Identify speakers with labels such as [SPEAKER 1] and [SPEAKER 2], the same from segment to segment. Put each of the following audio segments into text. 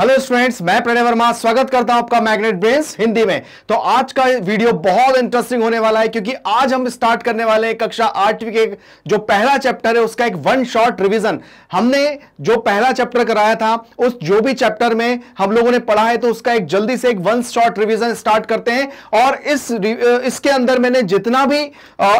[SPEAKER 1] hello students मैं प्रणय वर्मा स्वागत करता हूं आपका मैग्नेट ब्रेन हिंदी में तो आज का वीडियो बहुत इंटरेस्टिंग होने वाला है क्योंकि आज हम स्टार्ट करने वाले हैं कक्षा आठवीं के जो पहला चैप्टर है उसका एक वन शॉट रिवीजन हमने जो पहला चैप्टर कराया था उस जो भी चैप्टर में हम लोगों ने पढ़ा है तो उसका एक जल्दी से एक वन शॉर्ट रिविजन स्टार्ट करते हैं और इस इसके अंदर मैंने जितना भी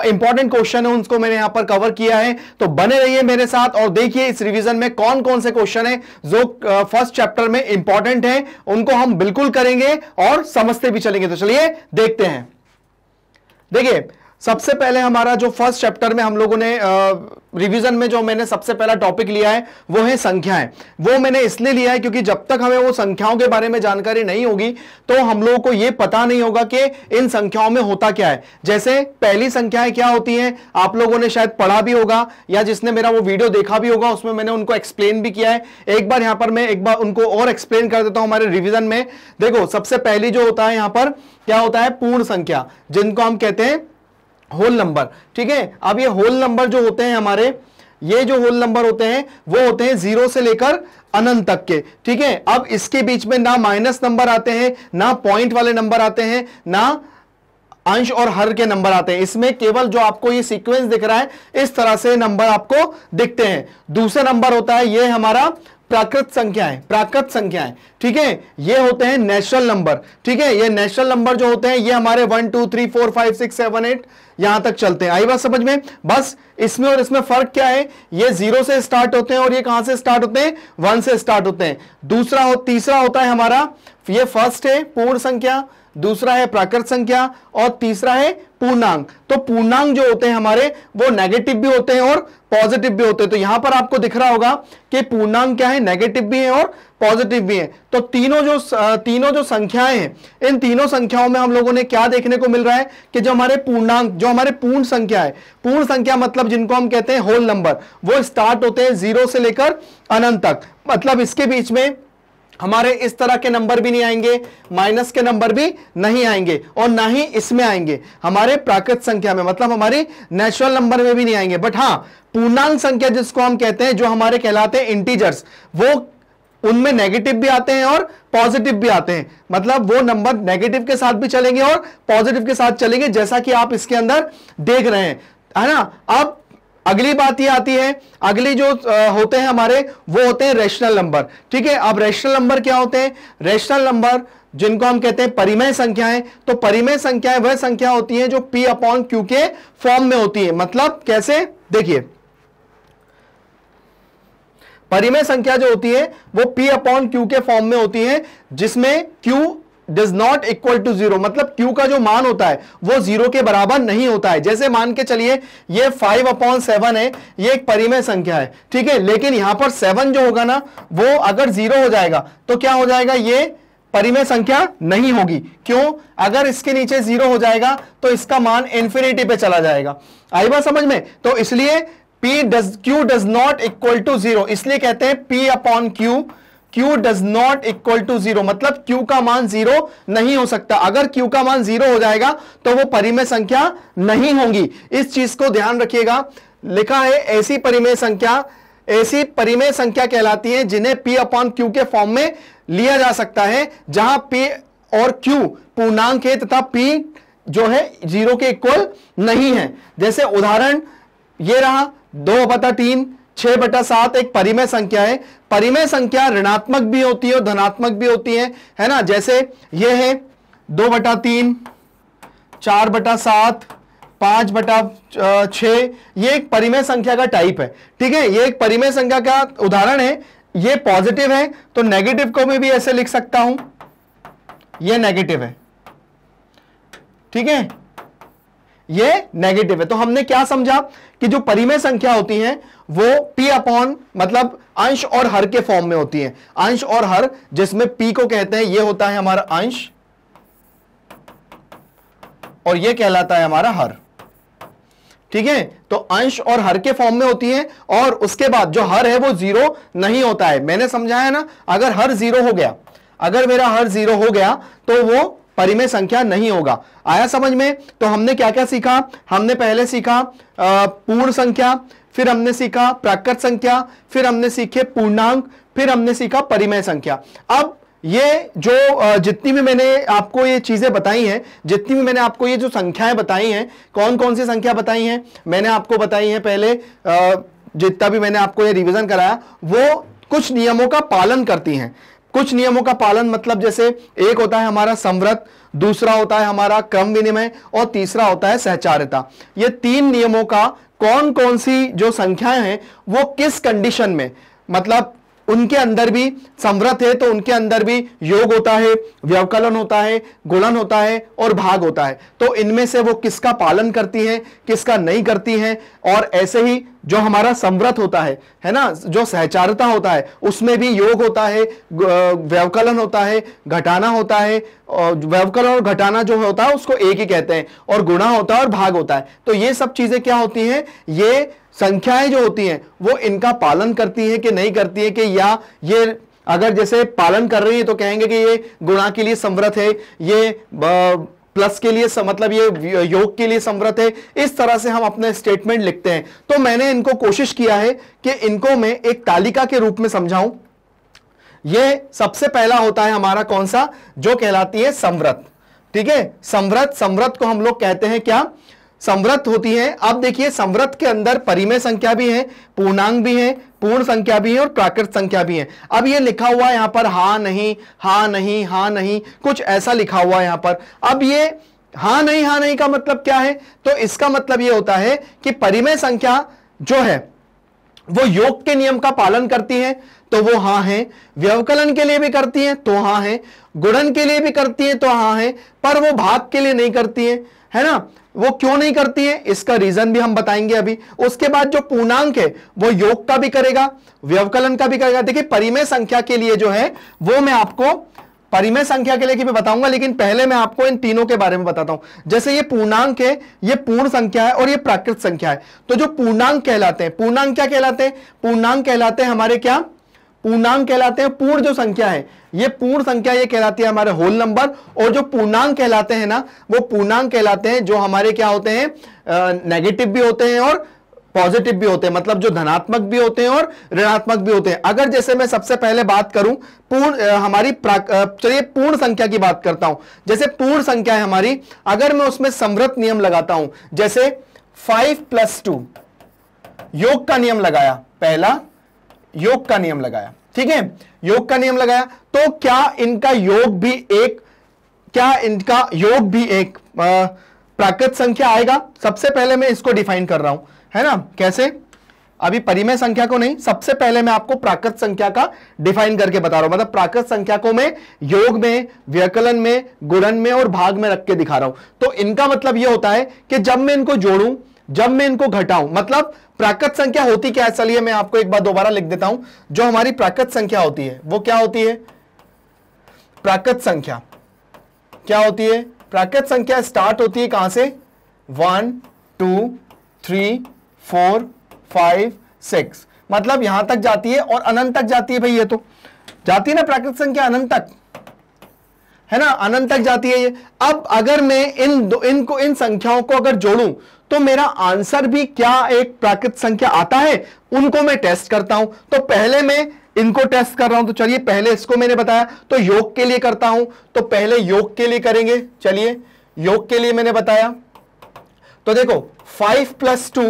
[SPEAKER 1] इंपॉर्टेंट क्वेश्चन है उनको मैंने यहां पर कवर किया है तो बने रहिए मेरे साथ और देखिए इस रिविजन में कौन कौन से क्वेश्चन है जो फर्स्ट चैप्टर में इंपॉर्टेंट है उनको हम बिल्कुल करेंगे और समझते भी चलेंगे तो चलिए देखते हैं देखिए सबसे पहले हमारा जो फर्स्ट चैप्टर में हम लोगों ने रिवीजन में जो मैंने सबसे पहला टॉपिक लिया है वो है संख्याएं वो मैंने इसलिए लिया है क्योंकि जब तक हमें वो संख्याओं के बारे में जानकारी नहीं होगी तो हम लोगों को ये पता नहीं होगा कि इन संख्याओं में होता क्या है जैसे पहली संख्याएं क्या होती हैं आप लोगों ने शायद पढ़ा भी होगा या जिसने मेरा वो वीडियो देखा भी होगा उसमें मैंने उनको एक्सप्लेन भी किया है एक बार यहां पर मैं एक बार उनको और एक्सप्लेन कर देता हूँ हमारे रिविजन में देखो सबसे पहली जो होता है यहां पर क्या होता है पूर्ण संख्या जिनको हम कहते हैं होल नंबर ठीक है अब ये होल नंबर जो होते हैं हमारे ये जो होल नंबर होते हैं वो होते हैं जीरो से लेकर अनंत तक के ठीक है अब इसके बीच में ना माइनस नंबर आते हैं ना पॉइंट वाले नंबर आते हैं ना अंश और हर के नंबर आते हैं इसमें केवल जो आपको ये सीक्वेंस दिख रहा है इस तरह से नंबर आपको दिखते हैं दूसरा नंबर होता है ये हमारा प्राकृत संख्याएं प्राकृत संख्याएं ठीक है ये होते हैं नेचुरल नंबर ठीक है ये नेचुरल नंबर जो होते हैं ये हमारे one two three four five six seven eight यहां तक चलते हैं आई बात समझ में बस इसमें और इसमें फर्क क्या है ये जीरो से स्टार्ट होते हैं और ये कहां से स्टार्ट होते हैं वन से स्टार्ट होते हैं दूसरा हो तीसरा होता है हमारा ये फर्स्ट है पूर्ण संख्या दूसरा है प्राकृत संख्या और तीसरा है पूर्णांक तो पूर्णांक जो होते हैं हमारे वो नेगेटिव भी होते हैं और पॉजिटिव भी होते हैं तो यहां पर आपको दिख रहा होगा कि पूर्णांक क्या है नेगेटिव भी है और पॉजिटिव भी है तो तीनों जो तीनों जो संख्याएं हैं इन तीनों संख्याओं में हम लोगों ने क्या देखने को मिल रहा है कि जो हमारे पूर्णांक जो हमारे पूर्ण संख्या है पूर्ण संख्या मतलब जिनको हम कहते हैं होल नंबर वो स्टार्ट होते हैं जीरो से लेकर अनंत तक मतलब इसके बीच में हमारे इस तरह के नंबर भी नहीं आएंगे माइनस के नंबर भी नहीं आएंगे और ना ही इसमें आएंगे हमारे प्राकृत संख्या में मतलब हमारे नेचुरल नंबर में भी नहीं आएंगे बट हां पूर्णांक संख्या जिसको हम कहते हैं जो हमारे कहलाते हैं इंटीजर्स वो उनमें नेगेटिव भी आते हैं और पॉजिटिव भी आते हैं मतलब वो नंबर नेगेटिव के साथ भी चलेंगे और पॉजिटिव के साथ चलेंगे जैसा कि आप इसके अंदर देख रहे हैं है ना अब अगली बात ये आती है अगली जो होते हैं हमारे वो होते हैं रेशनल नंबर ठीक है अब रेशनल नंबर क्या होते हैं रेशनल नंबर जिनको हम कहते हैं परिमेय संख्याएं तो परिमेय संख्याएं वह संख्या होती है जो p अपॉन क्यू के फॉर्म में होती है मतलब कैसे देखिए परिमेय संख्या जो होती है वो p अपॉन क्यू के फॉर्म में होती है जिसमें q does not equal to zero मतलब क्यू का जो मान होता है वो जीरो के बराबर नहीं होता है जैसे मान के चलिए ये फाइव अपॉन सेवन है ये एक परिमेय संख्या है ठीक है लेकिन यहां पर सेवन जो होगा ना वो अगर जीरो हो जाएगा तो क्या हो जाएगा ये परिमेय संख्या नहीं होगी क्यों अगर इसके नीचे जीरो हो जाएगा तो इसका मान इंफिनिटी पे चला जाएगा आई बात समझ में तो इसलिए P does Q does not equal to zero इसलिए कहते हैं P upon Q Q does not equal to zero मतलब Q का मान जीरो नहीं हो सकता अगर Q का मान जीरो हो जाएगा तो वो परिमेय संख्या नहीं होगी इस चीज को ध्यान रखिएगा लिखा है ऐसी परिमेय संख्या ऐसी परिमेय संख्या कहलाती है जिन्हें P अपॉन Q के फॉर्म में लिया जा सकता है जहां P और Q पूर्णांक है तथा P जो है जीरो के इक्वल नहीं है जैसे उदाहरण ये रहा दो बता तीन छह बटा सात एक परिमय संख्या है परिमय संख्या ऋणात्मक भी होती है और धनात्मक भी होती है है ना जैसे ये है दो बटा तीन चार बटा सात पांच बटा छ ये एक परिमय संख्या का टाइप है ठीक है ये एक परिमय संख्या का उदाहरण है ये पॉजिटिव है तो नेगेटिव को मैं भी ऐसे लिख सकता हूं ये नेगेटिव है ठीक है ये नेगेटिव है तो हमने क्या समझा कि जो परिमेय संख्या होती है वो p अपॉन मतलब अंश और हर के फॉर्म में होती है अंश और हर जिसमें p को कहते हैं ये होता है हमारा अंश और ये कहलाता है हमारा हर ठीक है तो अंश और हर के फॉर्म में होती है और उसके बाद जो हर है वो जीरो नहीं होता है मैंने समझाया ना अगर हर जीरो हो गया अगर मेरा हर जीरो हो गया तो वो परिमेय संख्या नहीं होगा आया समझ में तो हमने क्या क्या सीखा हमने पहले सीखा पूर्ण संख्या फिर हमने सीखा प्राकृत संख्या फिर हमने सीखे पूर्णांक फिर हमने सीखा परिमेय संख्या अब ये जो जितनी भी मैंने आपको ये चीज़ें बताई हैं जितनी भी मैंने आपको ये जो संख्याएं बताई हैं कौन कौन सी संख्या बताई हैं मैंने आपको बताई हैं पहले जितना भी मैंने आपको ये रिवीजन कराया वो कुछ नियमों का पालन करती हैं कुछ नियमों का पालन मतलब जैसे एक होता है हमारा संव्रत दूसरा होता है हमारा क्रम विनिमय और तीसरा होता है सहचारिता ये तीन नियमों का कौन कौन सी जो संख्याएं हैं वो किस कंडीशन में मतलब उनके अंदर भी संव्रत है तो उनके अंदर भी योग होता है व्यवकलन होता है गुणन होता है और भाग होता है तो इनमें से वो किसका पालन करती है किसका नहीं करती है और ऐसे ही जो हमारा संव्रत होता है है ना जो सहचारता होता है उसमें भी योग होता है व्यवकलन होता है घटाना होता है और व्यवकलन और घटाना जो होता है उसको एक ही कहते हैं और गुणा होता है और भाग होता है तो ये सब चीजें क्या होती हैं ये संख्याएं जो होती हैं वो इनका पालन करती हैं कि नहीं करती हैं कि या ये अगर जैसे पालन कर रही है तो कहेंगे कि ये गुणा के लिए संव्रत है ये प्लस के लिए मतलब ये योग के लिए संव्रत है इस तरह से हम अपने स्टेटमेंट लिखते हैं तो मैंने इनको कोशिश किया है कि इनको मैं एक तालिका के रूप में समझाऊं ये सबसे पहला होता है हमारा कौन सा जो कहलाती है संव्रत ठीक है संव्रत संव्रत को हम लोग कहते हैं क्या संव्रत होती है अब देखिए संव्रत के अंदर परिमेय संख्या भी है पूर्णांग भी है पूर्ण संख्या भी है और प्राकृत संख्या भी है अब ये लिखा हुआ है यहां पर हा नहीं हा नहीं हा नहीं कुछ ऐसा लिखा हुआ है यहां पर अब ये हा नहीं हा नहीं का मतलब क्या है तो इसका मतलब ये होता है कि परिमेय संख्या जो है वो योग के नियम का पालन करती है तो वो हा है व्यवकलन के लिए भी करती है तो हा है गुणन के लिए भी करती है तो हा है पर वो भाग के लिए नहीं करती है है ना वो क्यों नहीं करती है इसका रीजन भी हम बताएंगे अभी उसके बाद जो पूर्णांक है वो योग का भी करेगा व्यवकलन का भी करेगा देखिए परिमेय संख्या के लिए जो है वो मैं आपको परिमेय संख्या के लिए भी बताऊंगा लेकिन पहले मैं आपको इन तीनों के बारे में बताता हूं जैसे ये पूर्णांक है ये पूर्ण संख्या है और ये प्राकृत संख्या है तो जो पूर्णांक कहलाते हैं पूर्णांक क्या कहलाते हैं पूर्णांक कहलाते हैं हमारे क्या पूर्णांक कहलाते हैं पूर्ण जो संख्या है ये पूर्ण संख्या ये कहलाती है हमारे होल नंबर और जो पूर्णांक कहलाते हैं ना वो पूर्णांक कहलाते हैं जो हमारे क्या होते हैं नेगेटिव भी होते हैं और पॉजिटिव भी होते हैं मतलब जो धनात्मक भी होते हैं और ऋणात्मक भी होते हैं अगर जैसे मैं सबसे पहले बात करूं पूर्ण हमारी चलिए पूर्ण संख्या की बात करता हूं जैसे पूर्ण संख्या है हमारी अगर मैं उसमें समृत नियम लगाता हूं जैसे फाइव प्लस टू योग का नियम लगाया पहला योग का नियम लगाया ठीक है योग का नियम लगाया तो क्या इनका योग भी एक क्या इनका योग भी एक प्राकृत संख्या आएगा सबसे पहले मैं इसको डिफाइन कर रहा हूं है ना कैसे अभी परिमेय संख्या को नहीं सबसे पहले मैं आपको प्राकृत संख्या का डिफाइन करके बता रहा हूं मतलब प्राकृत संख्या को मैं योग में व्यकलन में गुणन में और भाग में रख के दिखा रहा हूं तो इनका मतलब यह होता है कि जब मैं इनको जोड़ू जब मैं इनको घटाऊं मतलब प्राकृत संख्या होती क्या है चलिए मैं आपको एक बार दोबारा लिख देता हूं जो हमारी प्राकृत संख्या होती है वो क्या होती है प्राकृत संख्या क्या होती है प्राकृत संख्या स्टार्ट होती है कहां से one two three four five six मतलब यहां तक जाती है और अनंत तक जाती है भाई ये तो जाती है ना प्राकृत संख्या अनंत तक है ना अनंत तक जाती है ये अब अगर मैं इन दो इनको इन संख्याओं को अगर जोड़ूं तो मेरा आंसर भी क्या एक प्राकृत संख्या आता है उनको मैं टेस्ट करता हूं तो पहले मैं इनको टेस्ट कर रहा हूं तो चलिए पहले इसको मैंने बताया तो योग के लिए करता हूं तो पहले योग के लिए करेंगे चलिए योग के लिए मैंने बताया तो देखो फाइव प्लस टू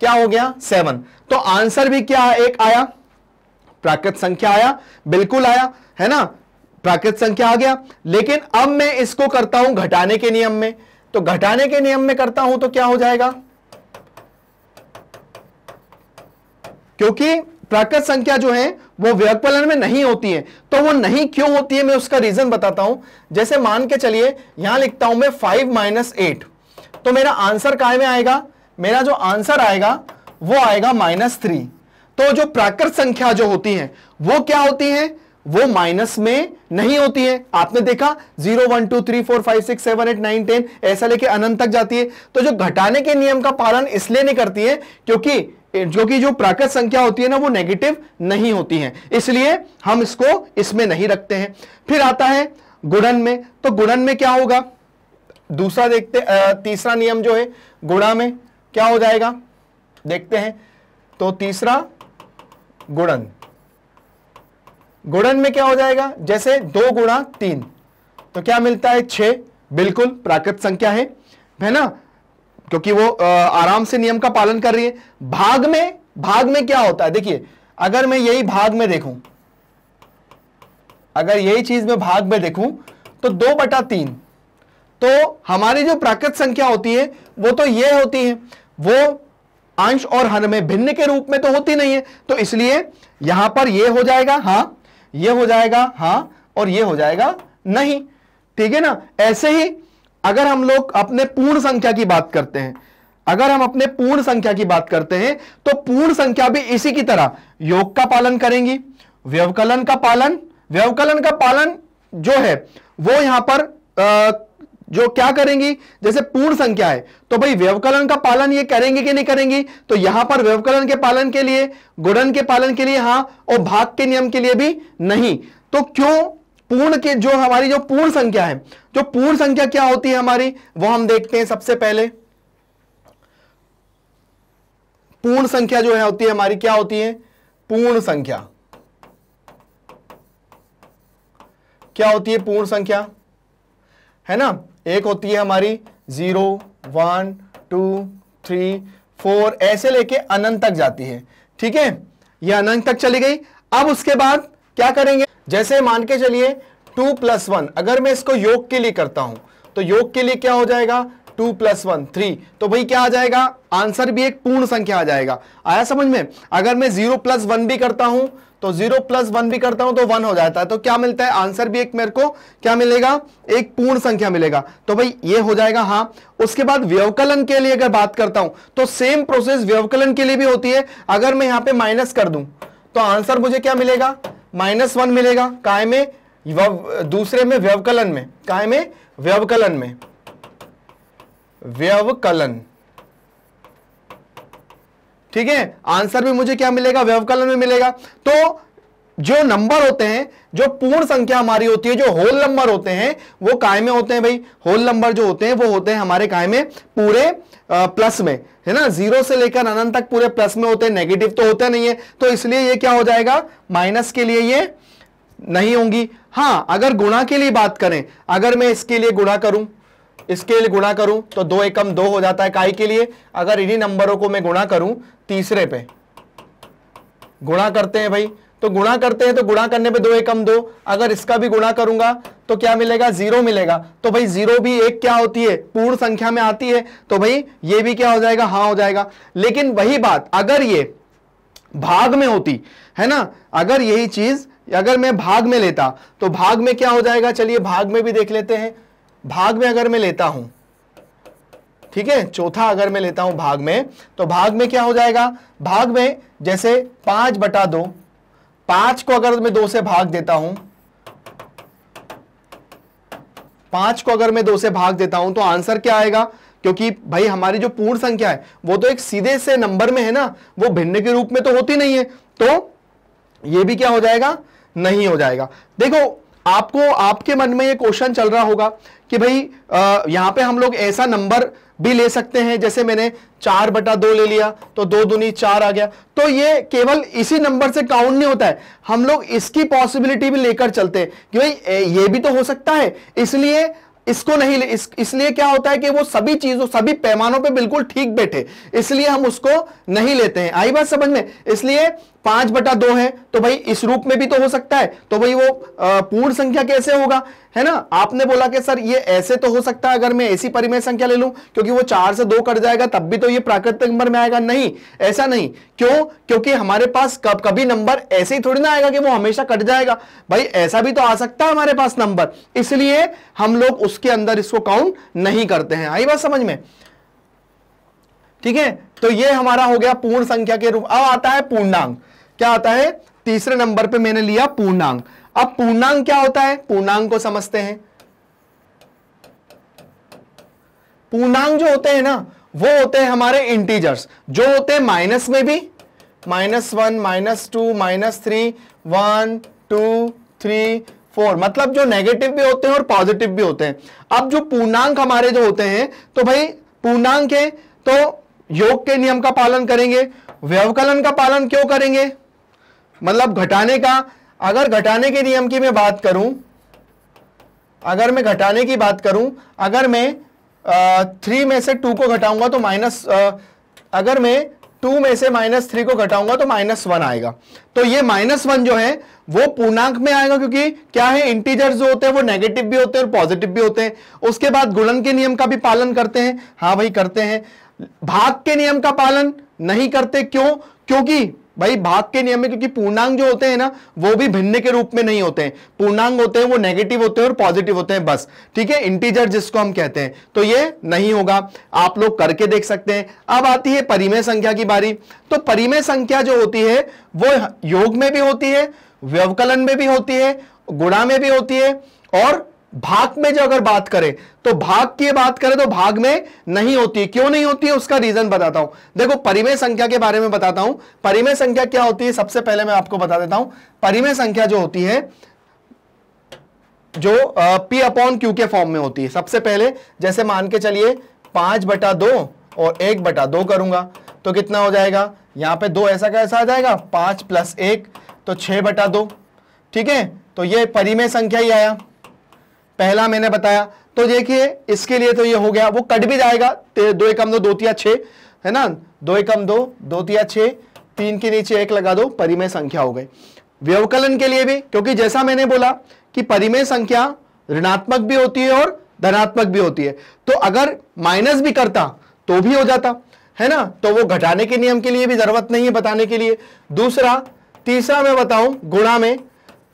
[SPEAKER 1] क्या हो गया सेवन तो आंसर भी क्या एक आया प्राकृत संख्या आया बिल्कुल आया है ना प्राकृत संख्या आ गया लेकिन अब मैं इसको करता हूं घटाने के नियम में तो घटाने के नियम में करता हूं तो क्या हो जाएगा क्योंकि प्राकृत संख्या जो है वो व्यकफलन में नहीं होती है तो वो नहीं क्यों होती है मैं उसका रीजन बताता हूं जैसे मान के चलिए यहां लिखता हूं मैं फाइव माइनस एट तो मेरा आंसर काय में आएगा मेरा जो आंसर आएगा वो आएगा माइनस थ्री तो जो प्राकृत संख्या जो होती है वो क्या होती है वो माइनस में नहीं होती है आपने देखा zero one two three four five six seven eight nine ten ऐसा लेके अनंत तक जाती है तो जो घटाने के नियम का पालन इसलिए नहीं करती है क्योंकि क्योंकि जो प्राकृत संख्या होती है ना वो नेगेटिव नहीं होती है इसलिए हम इसको इसमें नहीं रखते हैं फिर आता है गुणन में तो गुणन में क्या होगा दूसरा देखते तीसरा नियम जो है गुणा में क्या हो जाएगा देखते हैं तो तीसरा गुणन गुणन में क्या हो जाएगा जैसे दो गुणा तीन तो क्या मिलता है छ बिल्कुल प्राकृत संख्या है है ना क्योंकि वो आराम से नियम का पालन कर रही है भाग में भाग में क्या होता है देखिए अगर मैं यही भाग में देखूं अगर यही चीज में भाग में देखूं तो दो बटा तीन तो हमारी जो प्राकृत संख्या होती है वो तो ये होती है वो अंश और हर में भिन्न के रूप में तो होती नहीं है तो इसलिए यहां पर ये हो जाएगा हाँ ये हो जाएगा हाँ और ये हो जाएगा नहीं ठीक है ना ऐसे ही अगर हम लोग अपने पूर्ण संख्या की बात करते हैं अगर हम अपने पूर्ण संख्या की बात करते हैं तो पूर्ण संख्या भी इसी की तरह योग का पालन करेंगी व्यवकलन का पालन व्यवकलन का पालन जो है वो यहां पर आ, जो क्या करेंगी जैसे पूर्ण संख्या है तो भाई व्यवकलन का पालन ये करेंगे कि नहीं करेंगी तो यहां पर व्यवकलन के पालन के लिए गुणन के पालन के लिए हां और भाग के नियम के लिए भी नहीं तो क्यों पूर्ण के जो हमारी जो पूर्ण संख्या है जो पूर्ण संख्या क्या होती है हमारी वो हम देखते हैं सबसे पहले पूर्ण संख्या जो है होती है हमारी क्या होती है पूर्ण संख्या क्या होती है पूर्ण संख्या है ना एक होती है हमारी zero one two three four ऐसे लेके अनंत तक जाती है ठीक है ये अनंत तक चली गई अब उसके बाद क्या करेंगे जैसे मान के चलिए टू प्लस वन अगर मैं इसको योग के लिए करता हूं तो योग के लिए क्या हो जाएगा टू प्लस वन थ्री तो भाई क्या आ जाएगा आंसर भी एक पूर्ण संख्या आ जाएगा आया समझ में अगर मैं जीरो प्लस वन भी करता हूं तो जीरो प्लस वन भी करता हूं तो वन हो जाता है तो क्या मिलता है आंसर भी एक मेरे को क्या मिलेगा एक पूर्ण संख्या मिलेगा तो भाई ये हो जाएगा हाँ उसके बाद व्यवकलन के लिए अगर बात करता हूं तो सेम प्रोसेस व्यवकलन के लिए भी होती है अगर मैं यहां पर माइनस कर दू तो आंसर मुझे क्या मिलेगा माइनस वन मिलेगा काय में दूसरे में व्यवकलन में काय में व्यवकलन में व्यवकलन ठीक है आंसर भी मुझे क्या मिलेगा व्यवकलन में मिलेगा तो जो नंबर होते हैं जो पूर्ण संख्या हमारी होती है जो होल नंबर होते हैं वो काय में होते हैं भाई होल नंबर जो होते हैं वो होते हैं हमारे काय में पूरे प्लस में है ना जीरो से लेकर अनंत तक पूरे प्लस में होते हैं नेगेटिव तो होते नहीं है तो इसलिए ये क्या हो जाएगा माइनस के लिए ये नहीं होंगी हाँ अगर गुणा के लिए बात करें अगर मैं इसके लिए गुणा करूं इसके लिए गुणा करूं तो दो एकम दो हो जाता है काई के लिए अगर इन्हीं नंबरों को मैं गुणा करूं तीसरे पे गुणा करते हैं भाई तो गुणा करते हैं तो गुणा करने पे दो एकम दो अगर इसका भी गुणा करूंगा तो क्या मिलेगा जीरो मिलेगा तो भाई जीरो भी एक क्या होती है पूर्ण संख्या में आती है तो भाई ये भी क्या हो जाएगा हाँ हो जाएगा लेकिन वही बात अगर ये भाग में होती है ना अगर यही चीज अगर मैं भाग में लेता तो भाग में क्या हो जाएगा चलिए भाग में भी देख लेते हैं भाग में अगर मैं लेता हूं ठीक है चौथा अगर मैं लेता हूं भाग में तो भाग में क्या हो जाएगा भाग में जैसे पांच बटा दो पांच को अगर मैं दो से भाग देता हूं पांच को अगर मैं दो से भाग देता हूं तो आंसर क्या आएगा क्योंकि भाई हमारी जो पूर्ण संख्या है वो तो एक सीधे से नंबर में है ना वो भिन्न के रूप में तो होती नहीं है तो ये भी क्या हो जाएगा नहीं हो जाएगा देखो आपको आपके मन में ये क्वेश्चन चल रहा होगा कि भाई यहां पे हम लोग ऐसा नंबर भी ले सकते हैं जैसे मैंने चार बटा दो ले लिया तो दो दुनी चार आ गया तो ये केवल इसी नंबर से काउंट नहीं होता है हम लोग इसकी पॉसिबिलिटी भी लेकर चलते हैं कि भाई ये भी तो हो सकता है इसलिए इसको नहीं ले इस, इसलिए क्या होता है कि वो सभी चीजों सभी पैमानों पे बिल्कुल ठीक बैठे इसलिए हम उसको नहीं लेते हैं आई बात समझ में इसलिए पांच बटा दो है तो भाई इस रूप में भी तो हो सकता है तो भाई वो पूर्ण संख्या कैसे होगा है ना आपने बोला कि सर ये ऐसे तो हो सकता है अगर मैं ऐसी परिमेय संख्या ले लूं क्योंकि वो चार से दो कट जाएगा तब भी तो ये प्राकृतिक नंबर में आएगा नहीं ऐसा नहीं क्यों क्योंकि हमारे पास कब कभी नंबर ऐसे ही थोड़ी ना आएगा कि वो हमेशा कट जाएगा भाई ऐसा भी तो आ सकता है हमारे पास नंबर इसलिए हम लोग उसके अंदर इसको काउंट नहीं करते हैं आई बात समझ में ठीक है तो ये हमारा हो गया पूर्ण संख्या के रूप अब आता है पूर्णांग क्या आता है तीसरे नंबर पे मैंने लिया पूर्णांग अब पूर्णांग क्या होता है पूर्णांग को समझते हैं पूर्णांग जो होते हैं ना वो होते हैं हमारे इंटीजर्स जो होते हैं माइनस में भी minus one minus two minus three one two three four मतलब जो नेगेटिव भी होते हैं और पॉजिटिव भी होते हैं अब जो पूर्णांक हमारे जो होते हैं तो भाई पूर्णांक है तो योग के नियम का पालन करेंगे व्यवकलन का पालन क्यों करेंगे मतलब घटाने का अगर घटाने के नियम की मैं बात करूं अगर मैं घटाने की बात करूं अगर मैं थ्री में से टू को घटाऊंगा तो माइनस अगर मैं टू में से माइनस थ्री को घटाऊंगा तो माइनस वन आएगा तो ये माइनस वन जो है वो पूर्णांक में आएगा क्योंकि क्या है इंटीजर्स जो होते हैं वो नेगेटिव भी होते हैं और पॉजिटिव भी होते हैं उसके बाद गुणन के नियम का भी पालन करते हैं हाँ भाई करते हैं भाग के नियम का पालन नहीं करते क्यों क्योंकि भाई भाग के नियम में क्योंकि पूर्णांग जो होते हैं ना वो भी भिन्न के रूप में नहीं होते हैं पूर्णांग होते हैं वो नेगेटिव होते हैं और पॉजिटिव होते हैं बस ठीक है इंटीजर जिसको हम कहते हैं तो ये नहीं होगा आप लोग करके देख सकते हैं अब आती है परिमेय संख्या की बारी तो परिमेय संख्या जो होती है वो योग में भी होती है व्यवकलन में भी होती है गुणा में भी होती है और भाग में जो अगर बात करें तो भाग की बात करें तो भाग में नहीं होती है क्यों नहीं होती है उसका रीजन बताता हूं देखो परिमेय संख्या के बारे में बताता हूं परिमेय संख्या क्या होती है सबसे पहले मैं आपको बता देता हूं परिमेय संख्या जो होती है जो पी अपॉन क्यू के फॉर्म में होती है सबसे पहले जैसे मान के चलिए पांच बटा दो और एक बटा दो करूंगा तो कितना हो जाएगा यहां पे दो ऐसा कैसा आ जाएगा पांच प्लस एक तो छह बटा दो ठीक है तो ये परिमेय संख्या ही आया पहला मैंने बताया तो देखिए इसके लिए तो ये हो गया वो कट भी जाएगा दो एकम दो दोतिया छः है ना दो एकम दो दोतिया छः तीन के नीचे एक लगा दो परिमेय संख्या हो गई व्यवकलन के लिए भी क्योंकि जैसा मैंने बोला कि परिमेय संख्या ऋणात्मक भी होती है और धनात्मक भी होती है तो अगर माइनस भी करता तो भी हो जाता है ना तो वो घटाने के नियम के लिए भी जरूरत नहीं है बताने के लिए दूसरा तीसरा मैं बताऊं गुणा में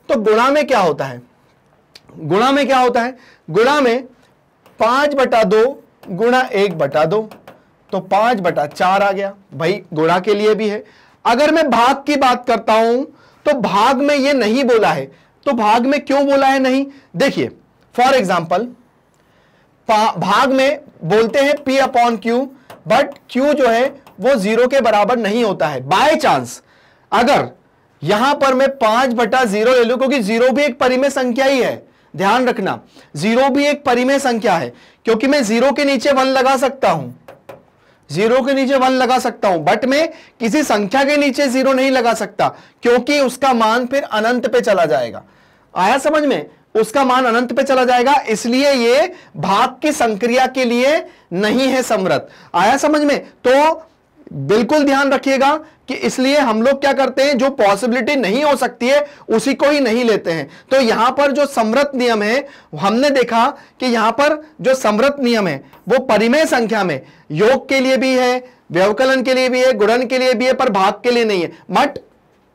[SPEAKER 1] तो गुणा में क्या होता है गुणा में क्या होता है गुणा में पांच बटा दो गुणा एक बटा दो तो पांच बटा चार आ गया भाई गुणा के लिए भी है अगर मैं भाग की बात करता हूं तो भाग में ये नहीं बोला है तो भाग में क्यों बोला है नहीं देखिए फॉर एग्जाम्पल भाग में बोलते हैं P upon Q but Q जो है वो जीरो के बराबर नहीं होता है बाय चांस अगर यहां पर मैं पांच बटा जीरो ले लू क्योंकि जीरो भी एक परिमेय संख्या ही है ध्यान रखना जीरो भी एक परिमेय संख्या है क्योंकि मैं जीरो के नीचे वन लगा सकता हूं जीरो के नीचे वन लगा सकता हूं बट मैं किसी संख्या के नीचे जीरो नहीं लगा सकता क्योंकि उसका मान फिर अनंत पे चला जाएगा आया समझ में उसका मान अनंत पे चला जाएगा इसलिए ये भाग की संक्रिया के लिए नहीं है समृत आया समझ में तो बिल्कुल ध्यान रखिएगा कि इसलिए हम लोग क्या करते हैं जो पॉसिबिलिटी नहीं हो सकती है उसी को ही नहीं लेते हैं तो यहां पर जो समृत नियम है हमने देखा कि यहां पर जो समृत नियम है वो परिमेय संख्या में योग के लिए भी है व्यवकलन के लिए भी है गुणन के लिए भी है पर भाग के लिए नहीं है बट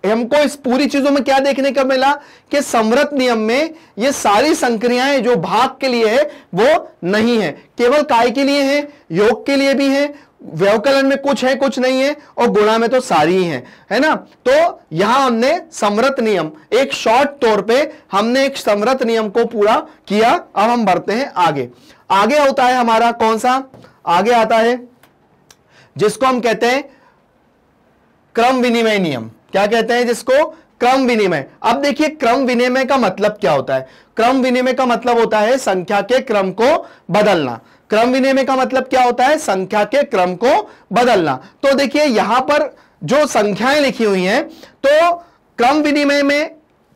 [SPEAKER 1] हमको इस पूरी चीजों में क्या देखने को मिला कि समृत नियम में ये सारी संक्रियाएं जो भाग के लिए है वो नहीं है केवल काय के लिए है योग के लिए भी है व्यवकलन में कुछ है कुछ नहीं है और गुणा में तो सारी ही है है ना तो यहां हमने समरत नियम एक शॉर्ट तौर पे हमने एक समृत नियम को पूरा किया अब हम बढ़ते हैं आगे आगे होता है हमारा कौन सा आगे आता है जिसको हम कहते हैं क्रम विनिमय नियम क्या कहते हैं जिसको क्रम विनिमय अब देखिए क्रम विनिमय का मतलब क्या होता है क्रम विनिमय का मतलब होता है संख्या के क्रम को बदलना क्रम विनिमय का मतलब क्या होता है संख्या के क्रम को बदलना तो देखिए यहां पर जो संख्याएं लिखी हुई हैं तो क्रम विनिमय में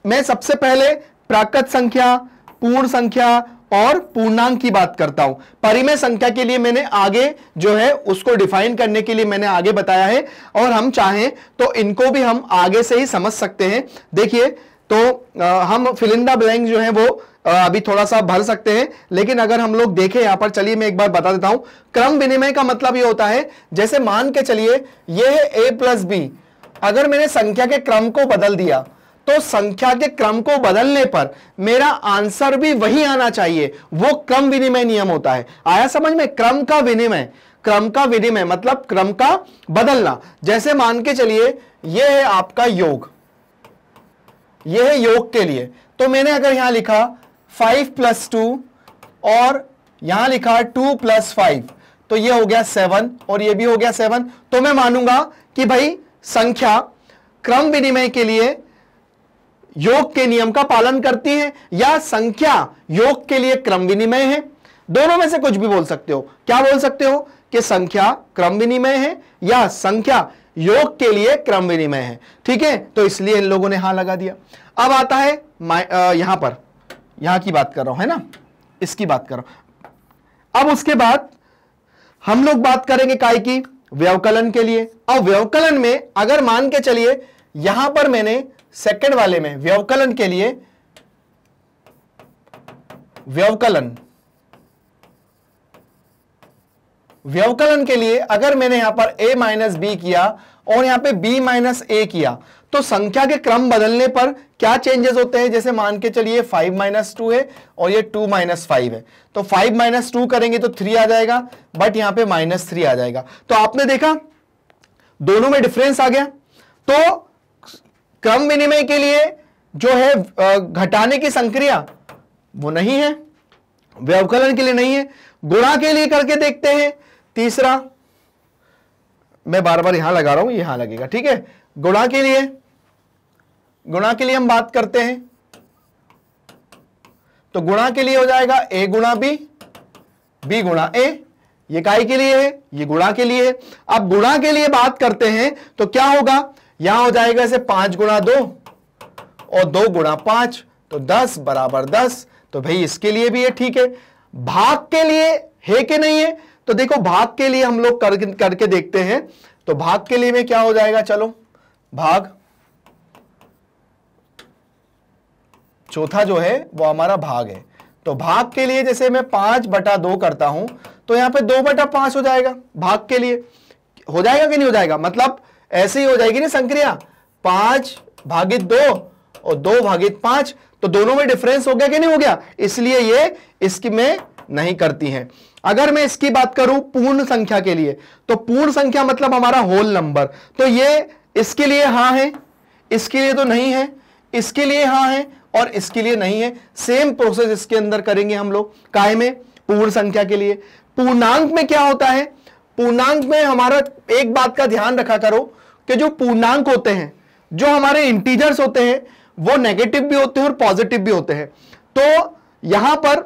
[SPEAKER 1] मैं सबसे पहले प्राकृत संख्या पूर्ण संख्या और पूर्णांक की बात करता हूं परिमेय संख्या के लिए मैंने आगे जो है उसको डिफाइन करने के लिए मैंने आगे बताया है और हम चाहें तो इनको भी हम आगे से ही समझ सकते हैं देखिए तो हम फिलिंदा ब्लैंक जो है वो अभी थोड़ा सा भर सकते हैं लेकिन अगर हम लोग देखें यहां पर चलिए मैं एक बार बता देता हूं क्रम विनिमय का मतलब ये होता है जैसे मान के चलिए ये है ए प्लस बी अगर मैंने संख्या के क्रम को बदल दिया तो संख्या के क्रम को बदलने पर मेरा आंसर भी वही आना चाहिए वो क्रम विनिमय नियम होता है आया समझ में क्रम का विनिमय क्रम का विनिमय मतलब क्रम का बदलना जैसे मान के चलिए यह है आपका योग यह है योग के लिए तो मैंने अगर यहां लिखा फाइव प्लस टू और यहां लिखा टू प्लस फाइव तो यह हो गया सेवन और यह भी हो गया सेवन तो मैं मानूंगा कि भाई संख्या क्रम विनिमय के लिए योग के नियम का पालन करती है या संख्या योग के लिए क्रम विनिमय है दोनों में से कुछ भी बोल सकते हो क्या बोल सकते हो कि संख्या क्रम विनिमय है या संख्या योग के लिए क्रम विनिमय है ठीक है तो इसलिए इन लोगों ने हा लगा दिया अब आता है आ, यहां पर यहां की बात कर रहा हूं है ना इसकी बात कर रहा हूं अब उसके बाद हम लोग बात करेंगे काय की व्यवकलन के लिए अब व्यवकलन में अगर मान के चलिए यहां पर मैंने सेकंड वाले में व्यवकलन के लिए व्यवकलन व्यवकलन के लिए अगर मैंने यहां पर a माइनस बी किया और यहां पे b माइनस ए किया तो संख्या के क्रम बदलने पर क्या चेंजेस होते हैं जैसे मान के चलिए फाइव माइनस टू है और ये टू माइनस फाइव है तो फाइव माइनस टू करेंगे तो थ्री आ जाएगा बट यहां पे माइनस थ्री आ जाएगा तो आपने देखा दोनों में डिफरेंस आ गया तो क्रम विनिमय के लिए जो है घटाने की संक्रिया वो नहीं है व्यवकलन के लिए नहीं है गुणा के लिए करके देखते हैं तीसरा मैं बार बार यहां लगा रहा हूं यहां लगेगा ठीक है गुणा के लिए गुणा के लिए हम बात करते हैं तो गुणा के लिए हो जाएगा ए गुणा बी बी गुणा ए ये काय के लिए है ये गुणा के लिए है अब गुणा के लिए बात करते हैं तो क्या होगा यहां हो जाएगा इसे पांच गुणा दो और दो गुणा पांच तो दस बराबर दस तो भाई इसके लिए भी ये ठीक है भाग के लिए है कि नहीं है तो देखो भाग के लिए हम लोग कर, करके देखते हैं तो भाग के लिए में क्या हो जाएगा चलो भाग चौथा जो है वो हमारा भाग है तो भाग के लिए जैसे मैं पांच बटा दो करता हूं तो यहां पे दो बटा पांच हो जाएगा भाग के लिए हो जाएगा कि नहीं हो जाएगा मतलब ऐसे ही हो जाएगी ना संक्रिया पांच भागित दो और दो भागित पांच तो दोनों में डिफरेंस हो गया कि नहीं हो गया इसलिए ये इसकी में नहीं करती हैं अगर मैं इसकी बात करूं पूर्ण संख्या के लिए तो पूर्ण संख्या मतलब हमारा होल नंबर तो ये इसके लिए हां है इसके लिए तो नहीं है इसके लिए हां है और इसके लिए नहीं है सेम प्रोसेस इसके अंदर करेंगे हम लोग काय में पूर्ण संख्या के लिए पूर्णांक में क्या होता है पूर्णांक में हमारा एक बात का ध्यान रखा करो कि जो पूर्णांक होते हैं जो हमारे इंटीजर्स होते हैं वो नेगेटिव भी होते हैं और पॉजिटिव भी होते हैं तो यहां पर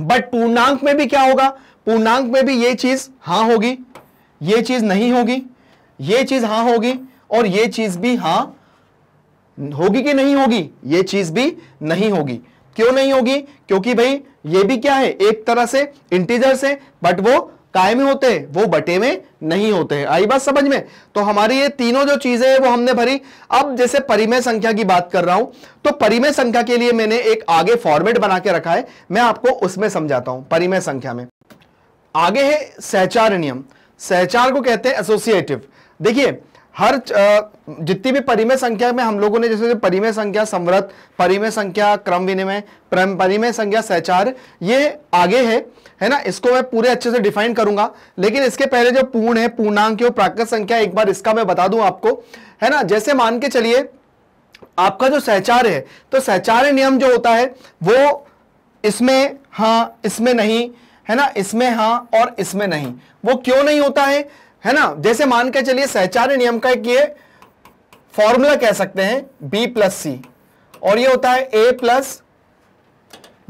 [SPEAKER 1] बट पूर्णांक में भी क्या होगा पूर्णांक में भी ये चीज हां होगी ये चीज नहीं होगी ये चीज हां होगी और ये चीज भी हां होगी कि नहीं होगी ये चीज भी नहीं होगी क्यों नहीं होगी क्योंकि भाई ये भी क्या है एक तरह से इंटीजर्स है बट वो काय में होते हैं वो बटे में नहीं होते हैं आई बात समझ में तो हमारी ये तीनों जो चीजें हैं वो हमने भरी अब जैसे परिमेय संख्या की बात कर रहा हूं तो परिमेय संख्या के लिए मैंने एक आगे फॉर्मेट बना के रखा है मैं आपको उसमें समझाता हूं परिमेय संख्या में आगे है सहचार नियम सहचार को कहते हैं एसोसिएटिव देखिए हर जितनी भी परिमेय संख्या में हम लोगों ने जैसे परिमेय संख्या संव्रत परिमेय संख्या क्रम विनिमय परिमेय संख्या सहचार ये आगे है है ना इसको मैं पूरे अच्छे से डिफाइन करूंगा लेकिन इसके पहले जो पूर्ण है पूर्णांक और प्राकृत संख्या एक बार इसका मैं बता दूं आपको है ना जैसे मान के चलिए आपका जो सहचार है तो सहचार नियम जो होता है वो इसमें हाँ इसमें नहीं है ना इसमें हाँ और इसमें नहीं वो क्यों नहीं होता है है ना जैसे मान के चलिए सहचार्य नियम का एक ये फॉर्मूला कह सकते हैं बी प्लस सी और ये होता है ए प्लस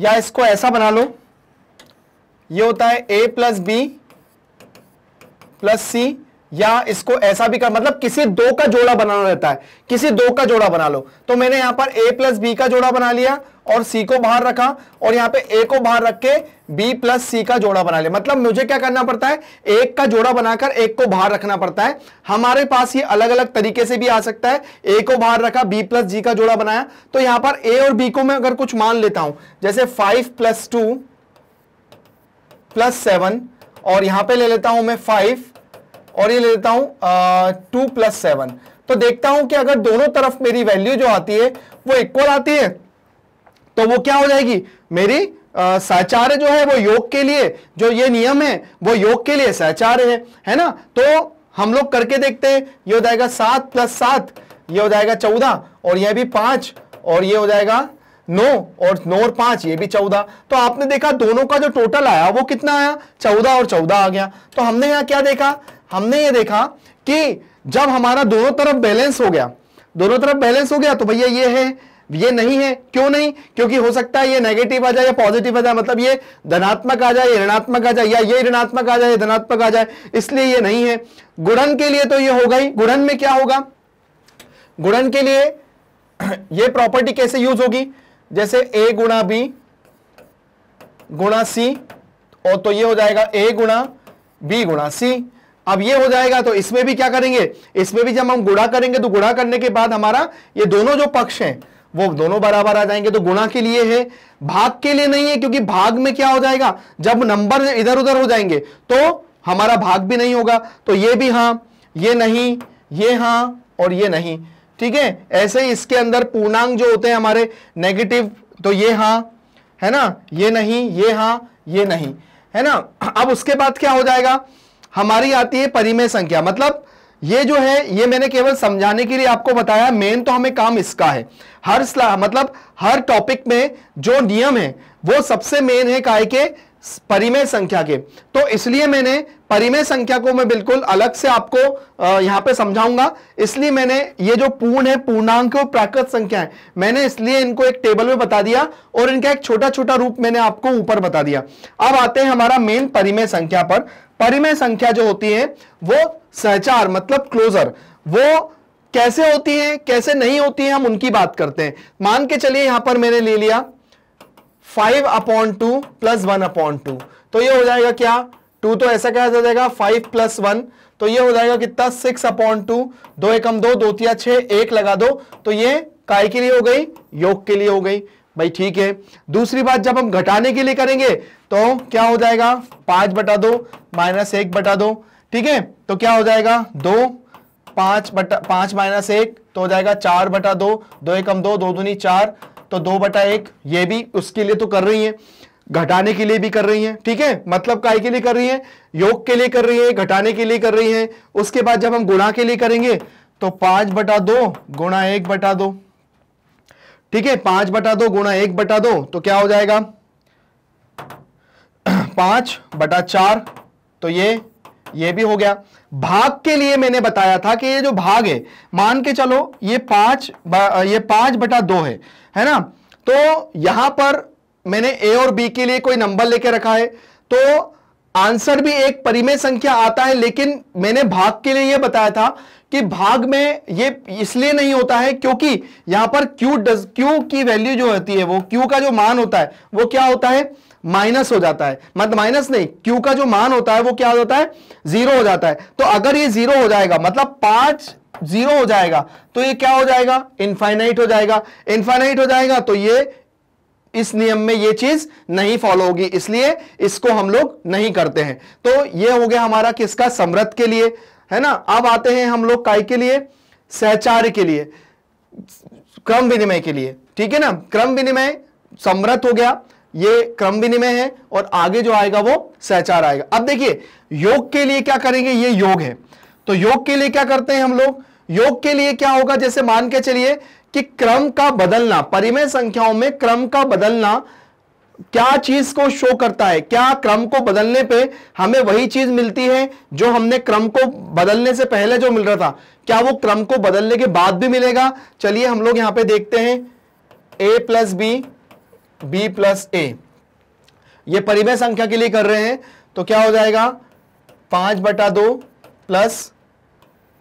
[SPEAKER 1] या इसको ऐसा बना लो ये होता है A plus B plus C या इसको ऐसा भी कर मतलब किसी दो का जोड़ा बनाना रहता है किसी दो का जोड़ा बना लो तो मैंने यहां पर a प्लस बी का जोड़ा बना लिया और सी को बाहर रखा और यहां पे ए को बाहर रख के बी प्लस सी का जोड़ा बना लिया मतलब मुझे क्या करना पड़ता है एक का जोड़ा बनाकर एक को बाहर रखना पड़ता है हमारे पास ये अलग अलग तरीके से भी आ सकता है ए को बाहर रखा बी प्लस जी का जोड़ा बनाया तो यहां पर ए और बी को मैं अगर कुछ मान लेता हूं जैसे five plus two plus seven और यहां पर ले लेता हूं मैं फाइव और ये ले लेता हूं टू प्लस सेवन तो देखता हूं कि अगर दोनों तरफ मेरी वैल्यू जो आती है वो इक्वल आती है तो वो क्या हो जाएगी मेरी साचार्य जो है वो योग के लिए जो ये नियम है वो योग के लिए साचार्य है है ना तो हम लोग करके देखते हैं ये हो जाएगा सात प्लस सात ये हो जाएगा चौदह और यह भी पांच और ये हो जाएगा नौ और नौ और पांच ये भी चौदह तो आपने देखा दोनों का जो टोटल आया वो कितना आया चौदह और चौदह आ गया तो हमने यहां क्या देखा हमने ये देखा कि जब हमारा दोनों तरफ बैलेंस हो गया दोनों तरफ बैलेंस हो गया तो भैया ये है ये नहीं है क्यों नहीं क्योंकि हो सकता है ये नेगेटिव आ जाए या पॉजिटिव आ जाए मतलब ये धनात्मक आ जाए ऋणात्मक आ जाए या ये ऋणात्मक आ जाए धनात्मक आ जाए इसलिए ये नहीं है गुणन के लिए तो ये होगा ही गुणन में क्या होगा गुणन के लिए ये प्रॉपर्टी कैसे यूज होगी जैसे ए गुणा बी गुणा सी और तो ये हो जाएगा ए गुणा बी गुणा सी अब ये हो जाएगा तो इसमें भी क्या करेंगे इसमें भी जब हम गुणा करेंगे तो गुणा करने के बाद हमारा ये दोनों जो पक्ष हैं वो दोनों बराबर आ जाएंगे तो गुणा के लिए है भाग के लिए नहीं है क्योंकि भाग में क्या हो जाएगा जब नंबर इधर उधर हो जाएंगे तो हमारा भाग भी नहीं होगा तो ये भी हां ये नहीं ये हां और ये नहीं ठीक है ऐसे ही इसके अंदर पूर्णांक जो होते हैं हमारे नेगेटिव तो ये हां है ना ये नहीं ये हां ये नहीं है ना अब उसके बाद क्या हो जाएगा हमारी आती है परिमेय संख्या मतलब ये जो है ये मैंने केवल समझाने के लिए आपको बताया मेन तो हमें काम इसका है हर मतलब हर टॉपिक में जो नियम है वो सबसे मेन है काय के परिमेय संख्या के तो इसलिए मैंने परिमेय संख्या को मैं बिल्कुल अलग से आपको यहां पे समझाऊंगा इसलिए मैंने ये जो पूर्ण है पूर्णांक और प्राकृत संख्या है मैंने इसलिए इनको एक टेबल में बता दिया और इनका एक छोटा छोटा रूप मैंने आपको ऊपर बता दिया अब आते हैं हमारा मेन परिमेय संख्या पर परिमय संख्या जो होती है वो सहचार मतलब क्लोजर वो कैसे होती है कैसे नहीं होती है हम उनकी बात करते हैं मान के चलिए यहां पर मैंने ले लिया five upon two plus one upon two तो ये हो जाएगा क्या टू तो ऐसा क्या जाएगा फाइव प्लस वन तो ये हो जाएगा कितना सिक्स अपॉन टू दो एकम दो दो छह एक लगा दो तो ये काय के लिए हो गई योग के लिए हो गई भाई ठीक है दूसरी बात जब हम घटाने के लिए करेंगे तो क्या हो जाएगा पांच बटा दो माइनस एक बटा दो ठीक है तो क्या हो जाएगा दो पांच बटा पांच माइनस एक तो हो जाएगा चार बटा दो दो एकम दो दो दूनी चार तो दो बटा एक ये भी उसके लिए तो कर रही है घटाने के लिए भी कर रही है ठीक है मतलब काय के लिए कर रही है योग के लिए कर रही है घटाने के लिए कर रही है उसके बाद जब हम गुणा के लिए करेंगे तो पांच बटा दो गुणा एक बटा दो ठीक है पांच बटा दो गुणा एक बटा दो तो क्या हो जाएगा पांच बटा चार तो ये ये भी हो गया भाग के लिए मैंने बताया था कि ये जो भाग है मान के चलो ये पांच ये पांच बटा दो है है ना तो यहां पर मैंने ए और बी के लिए कोई नंबर लेके रखा है तो आंसर भी एक परिमेय संख्या आता है लेकिन मैंने भाग के लिए यह बताया था कि भाग में ये इसलिए नहीं होता है क्योंकि यहां पर q डज q की वैल्यू जो होती है वो q का जो मान होता है वो क्या होता है माइनस हो जाता है मतलब माइनस नहीं q का जो मान होता है वो क्या हो जाता है जीरो हो जाता है तो अगर ये जीरो हो जाएगा मतलब पांच जीरो हो जाएगा तो ये क्या हो जाएगा इनफाइनाइट हो जाएगा इनफाइनाइट हो जाएगा तो ये इस नियम में यह चीज नहीं फॉलो होगी इसलिए इसको हम लोग नहीं करते हैं तो यह हो गया हमारा किसका समृत के लिए है ना अब आते हैं हम लोग काय के लिए सहचार्य के लिए क्रम विनिमय के लिए ठीक है ना क्रम विनिमय समृत हो गया ये क्रम विनिमय है और आगे जो आएगा वो सहचार आएगा अब देखिए योग के लिए क्या करेंगे ये योग है तो योग के लिए क्या करते हैं हम लोग योग के लिए क्या होगा जैसे मान के चलिए कि क्रम का बदलना परिमेय संख्याओं में क्रम का बदलना क्या चीज को शो करता है क्या क्रम को बदलने पे हमें वही चीज मिलती है जो हमने क्रम को बदलने से पहले जो मिल रहा था क्या वो क्रम को बदलने के बाद भी मिलेगा चलिए हम लोग यहां पे देखते हैं A plus B B plus A ये परिमेय संख्या के लिए कर रहे हैं तो क्या हो जाएगा पांच बटा दो प्लस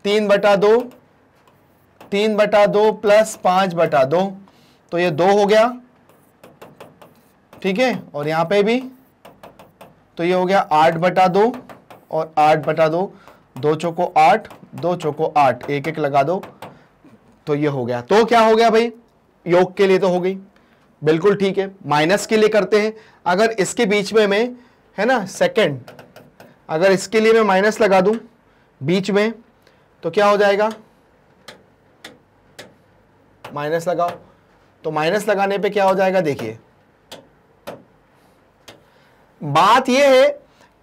[SPEAKER 1] तीन बटा दो तीन बटा दो प्लस पांच बटा दो तो ये दो हो गया ठीक है और यहां पे भी तो ये हो गया आठ बटा दो और आठ बटा दो दो चौको आठ दो चौको आठ एक एक लगा दो तो ये हो गया तो क्या हो गया भाई योग के लिए तो हो गई बिल्कुल ठीक है माइनस के लिए करते हैं अगर इसके बीच में मैं है ना सेकंड अगर इसके लिए मैं माइनस लगा दूं बीच में तो क्या हो जाएगा माइनस लगाओ तो माइनस लगाने पे क्या हो जाएगा देखिए बात यह है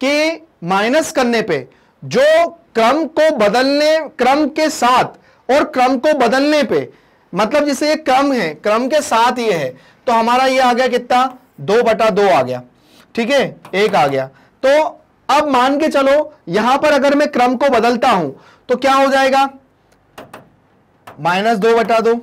[SPEAKER 1] कि माइनस करने पे जो क्रम को बदलने क्रम के साथ और क्रम को बदलने पे मतलब जैसे ये क्रम है क्रम के साथ ये है तो हमारा ये आ गया कितना दो बटा दो आ गया ठीक है एक आ गया तो अब मान के चलो यहां पर अगर मैं क्रम को बदलता हूं तो क्या हो जाएगा माइनस दो बटा दो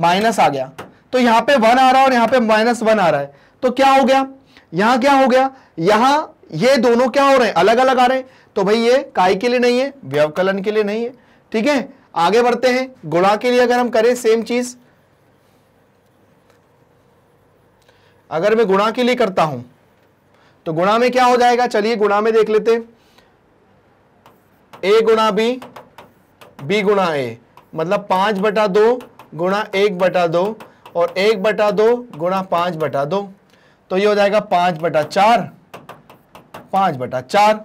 [SPEAKER 1] माइनस आ गया तो यहां पे वन आ रहा है और यहां पे माइनस वन आ रहा है तो क्या हो गया यहां क्या हो गया यहां ये दोनों क्या हो रहे हैं अलग अलग आ रहे हैं तो भाई ये काय के लिए नहीं है व्यवकलन के लिए नहीं है ठीक है आगे बढ़ते हैं गुणा के लिए अगर हम करें सेम चीज अगर मैं गुणा के लिए करता हूं तो गुणा में क्या हो जाएगा चलिए गुणा में देख लेते ए गुणा बी बी गुणा ए मतलब पांच बटा दो गुणा एक बटा दो और एक बटा दो गुणा पांच बटा दो तो ये हो जाएगा पांच बटा चार पांच बटा चार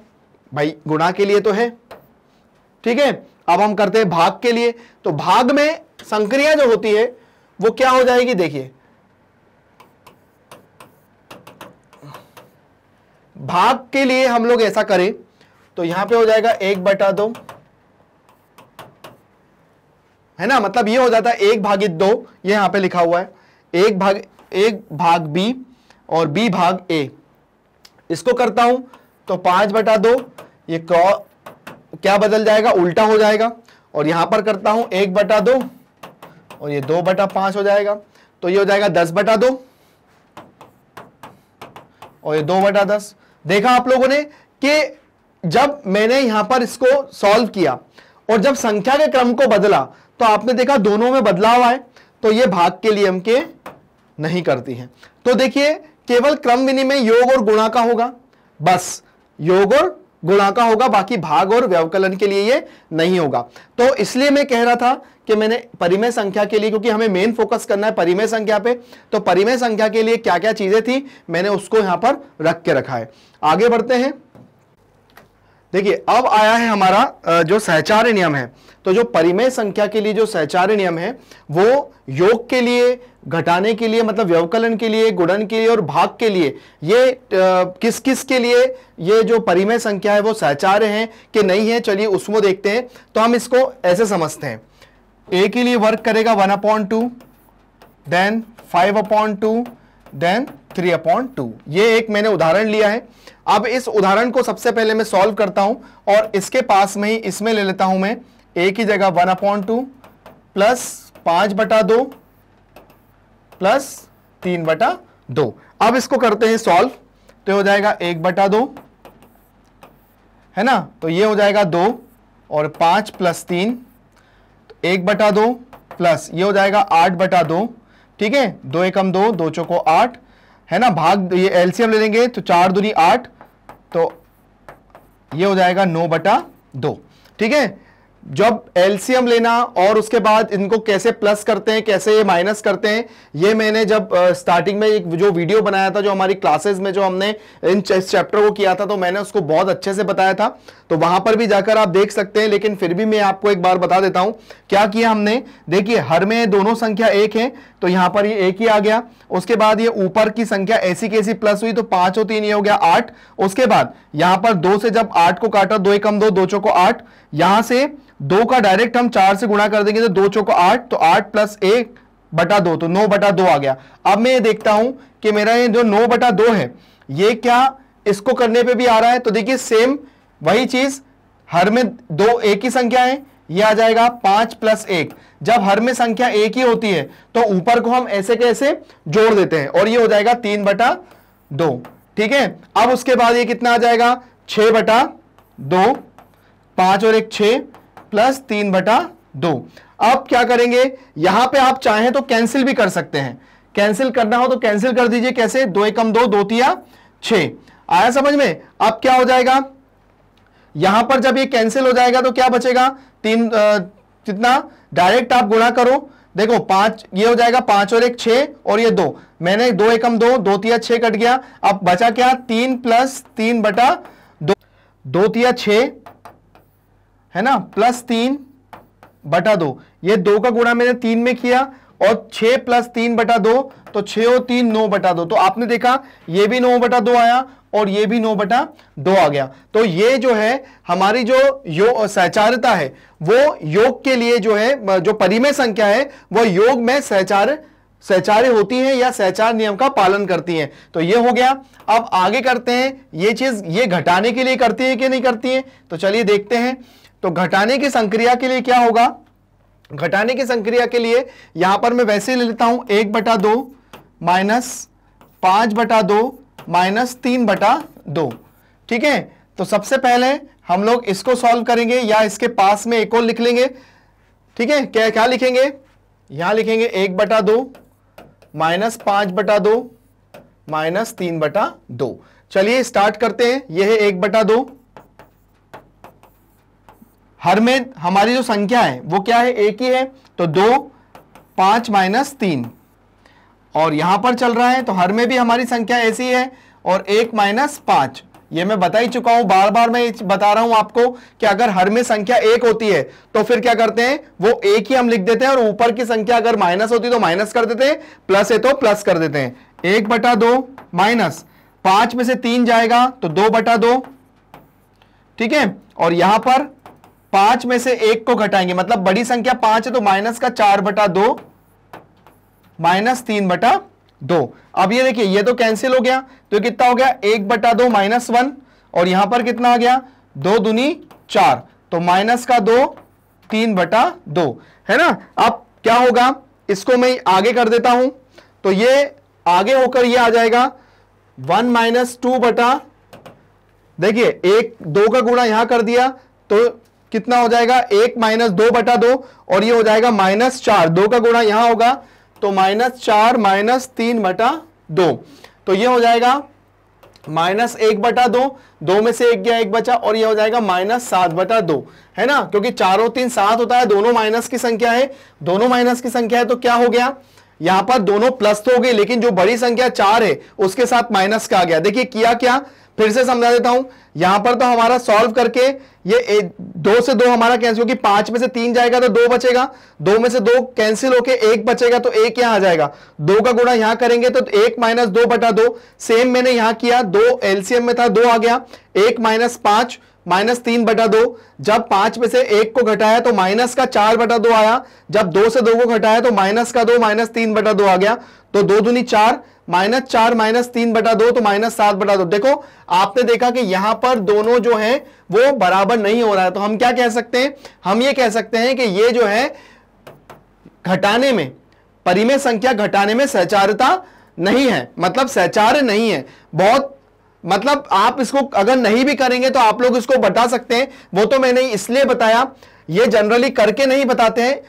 [SPEAKER 1] भाई गुणा के लिए तो है ठीक है अब हम करते हैं भाग के लिए तो भाग में संक्रिया जो होती है वो क्या हो जाएगी देखिए भाग के लिए हम लोग ऐसा करें तो यहां पे हो जाएगा एक बटा दो है ना मतलब ये हो जाता है एक भागित दो ये यहां पे लिखा हुआ है एक भाग एक भाग बी और बी भाग ए इसको करता हूं तो पांच बटा दो ये क्रॉस क्या बदल जाएगा उल्टा हो जाएगा और यहां पर करता हूं एक बटा दो और ये दो बटा पांच हो जाएगा तो ये हो जाएगा दस बटा दो और ये दो बटा दस देखा आप लोगों ने कि जब मैंने यहां पर इसको सॉल्व किया और जब संख्या के क्रम को बदला तो आपने देखा दोनों में बदलाव आए तो ये भाग के लिए के नहीं करती हैं तो देखिए केवल क्रम विनिमय योग और गुणा का होगा बस योग और गुणा का होगा बाकी भाग और व्यवकलन के लिए ये नहीं होगा तो इसलिए मैं कह रहा था कि मैंने परिमेय संख्या के लिए क्योंकि हमें मेन फोकस करना है परिमेय संख्या पे तो परिमेय संख्या के लिए क्या क्या चीजें थी मैंने उसको यहां पर रख के रखा है आगे बढ़ते हैं देखिए अब आया है हमारा जो सहचार्य नियम है तो जो परिमेय संख्या के लिए जो सहचार्य नियम है वो योग के लिए घटाने के लिए मतलब व्यवकलन के लिए गुणन के लिए और भाग के लिए ये आ, किस किस के लिए ये जो परिमेय संख्या है वो सहचार्य है कि नहीं है चलिए उसको देखते हैं तो हम इसको ऐसे समझते हैं ए के लिए वर्क करेगा one upon two then five upon two then three upon two ये एक मैंने उदाहरण लिया है अब इस उदाहरण को सबसे पहले मैं सॉल्व करता हूं और इसके पास में ही इसमें ले लेता हूं मैं ए की जगह वन अपॉन टू प्लस पांच बटा दो प्लस तीन बटा दो अब इसको करते हैं सॉल्व तो हो जाएगा एक बटा दो है ना तो ये हो जाएगा दो और पांच प्लस तीन तो एक बटा दो प्लस ये हो जाएगा आठ बटा दो ठीक है दो एकम दो दो चौको आठ है ना भाग ये एलसीएम ले लेंगे तो चार दूरी आठ तो ये हो जाएगा नौ बटा दो ठीक है जब एलसीएम लेना और उसके बाद इनको कैसे प्लस करते हैं कैसे ये माइनस करते हैं ये मैंने जब स्टार्टिंग में एक जो वीडियो बनाया था जो हमारी क्लासेस में जो हमने इन चैप्टर को किया था तो मैंने उसको बहुत अच्छे से बताया था तो वहां पर भी जाकर आप देख सकते हैं लेकिन फिर भी मैं आपको एक बार बता देता हूं क्या किया हमने देखिए हर में दोनों संख्या एक है तो यहां पर ये एक ही आ गया उसके बाद ये ऊपर की संख्या ऐसी कैसी प्लस हुई तो पांच और तीन ये हो गया आठ उसके बाद यहां पर दो से जब आठ को काटा दो एक कम दो दो चौको आठ यहां से दो का डायरेक्ट हम चार से गुणा कर देंगे तो दो चौको आठ तो आठ प्लस एक बटा दो तो नौ बटा दो आ गया अब मैं ये देखता हूं कि मेरा ये जो नौ बटा दो है ये क्या इसको करने पे भी आ रहा है तो देखिए सेम वही चीज हर में दो एक ही संख्या है ये आ जाएगा पांच प्लस एक जब हर में संख्या एक ही होती है तो ऊपर को हम ऐसे कैसे जोड़ देते हैं और ये हो जाएगा तीन बटा दो ठीक है अब उसके बाद ये कितना आ जाएगा छह बटा दो पांच और एक छह प्लस तीन बटा दो अब क्या करेंगे यहां पे आप चाहें तो कैंसिल भी कर सकते हैं कैंसिल करना हो तो कैंसिल कर दीजिए कैसे दो एकम दो दो तिया छे आया समझ में अब क्या हो जाएगा यहां पर जब ये कैंसिल हो जाएगा तो क्या बचेगा तीन कितना डायरेक्ट आप गुणा करो देखो पांच ये हो जाएगा पांच और एक छह और ये दो मैंने दो एकम दो दो तिया छह कट गया अब बचा क्या तीन प्लस तीन बटा दो दो तिया छह है ना प्लस तीन बटा दो ये दो का गुणा मैंने तीन में किया और छह प्लस तीन बटा दो तो छो और तीन नौ बटा दो तो आपने देखा ये भी नौ बटा दो आया और ये भी नौ बटा दो आ गया तो ये जो है हमारी जो यो सहचारिता है वो योग के लिए जो है जो परिमेय संख्या है वो योग में सहचार सहचार्य होती है या सहचार नियम का पालन करती है तो ये हो गया अब आगे करते हैं ये चीज ये घटाने के लिए करती है कि नहीं करती है तो चलिए देखते हैं तो घटाने की संक्रिया के लिए क्या होगा घटाने की संक्रिया के लिए यहां पर मैं वैसे ले लेता हूं एक बटा दो माइनस पांच बटा दो माइनस तीन बटा दो ठीक है तो सबसे पहले हम लोग इसको सॉल्व करेंगे या इसके पास में एक और लिख लेंगे ठीक है क्या क्या लिखेंगे यहां लिखेंगे एक बटा दो माइनस पांच बटा दो माइनस तीन बटा दो चलिए स्टार्ट करते हैं यह है एक बटा दो हर में हमारी जो संख्या है वो क्या है एक ही है तो दो पांच माइनस तीन और यहां पर चल रहा है तो हर में भी हमारी संख्या ऐसी है और एक माइनस पांच ये मैं बता ही चुका हूं बार बार मैं बता रहा हूं आपको कि अगर हर में संख्या एक होती है तो फिर क्या करते हैं वो एक ही हम लिख देते हैं और ऊपर की संख्या अगर माइनस होती तो माइनस कर देते हैं प्लस है तो प्लस कर देते हैं एक बटा दो माइनस पांच में से तीन जाएगा तो दो बटा दो ठीक है और यहां पर पांच में से एक को घटाएंगे मतलब बड़ी संख्या पांच है तो माइनस का चार बटा दो माइनस तीन बटा दो अब ये देखिए ये तो कैंसिल हो गया तो कितना हो गया एक बटा दो माइनस वन और यहां पर कितना आ गया दो दुनी चार तो माइनस का दो तीन बटा दो है ना अब क्या होगा इसको मैं आगे कर देता हूं तो ये आगे होकर ये आ जाएगा वन माइनस टू बटा देखिए एक दो का गुणा यहां कर दिया तो कितना हो जाएगा एक माइनस दो बटा दो और ये हो जाएगा माइनस चार दो का गुणा यहां होगा तो माइनस चार माइनस तीन बटा दो तो ये हो जाएगा माइनस एक बटा दो दो में से एक गया एक बचा और ये हो जाएगा माइनस सात बटा दो है ना क्योंकि चारों तीन सात होता है दोनों माइनस की संख्या है दोनों माइनस की संख्या है तो क्या हो गया यहां पर दोनों प्लस तो हो गई लेकिन जो बड़ी संख्या चार है उसके साथ माइनस का आ गया देखिए किया क्या फिर से समझा देता हूं यहां पर तो हमारा सॉल्व करके ये ए, दो से दो हमारा कैंसिल क्योंकि पांच में से तीन जाएगा तो दो बचेगा दो में से दो कैंसिल होके एक बचेगा तो एक यहां आ जाएगा दो का गुणा यहां करेंगे तो एक माइनस दो बटा दो सेम मैंने यहां किया दो एलसीएम में था दो आ गया एक माइनस पांच माइनस तीन बटा दो जब पांच में से एक को घटाया तो माइनस का चार बटा दो आया जब दो से दो को घटाया तो माइनस का दो माइनस तीन बटा दो आ गया तो दो दूनी चार माइनस चार माइनस तीन बटा दो तो माइनस सात बटा दो देखो आपने देखा कि यहां पर दोनों जो है वो बराबर नहीं हो रहा है तो हम क्या कह सकते हैं हम ये कह सकते हैं कि ये जो है घटाने में परिमेय संख्या घटाने में सहचारता नहीं है मतलब सहचार नहीं है बहुत मतलब आप इसको अगर नहीं भी करेंगे तो आप लोग इसको बता सकते हैं वो तो मैंने इसलिए बताया ये जनरली करके नहीं बताते हैं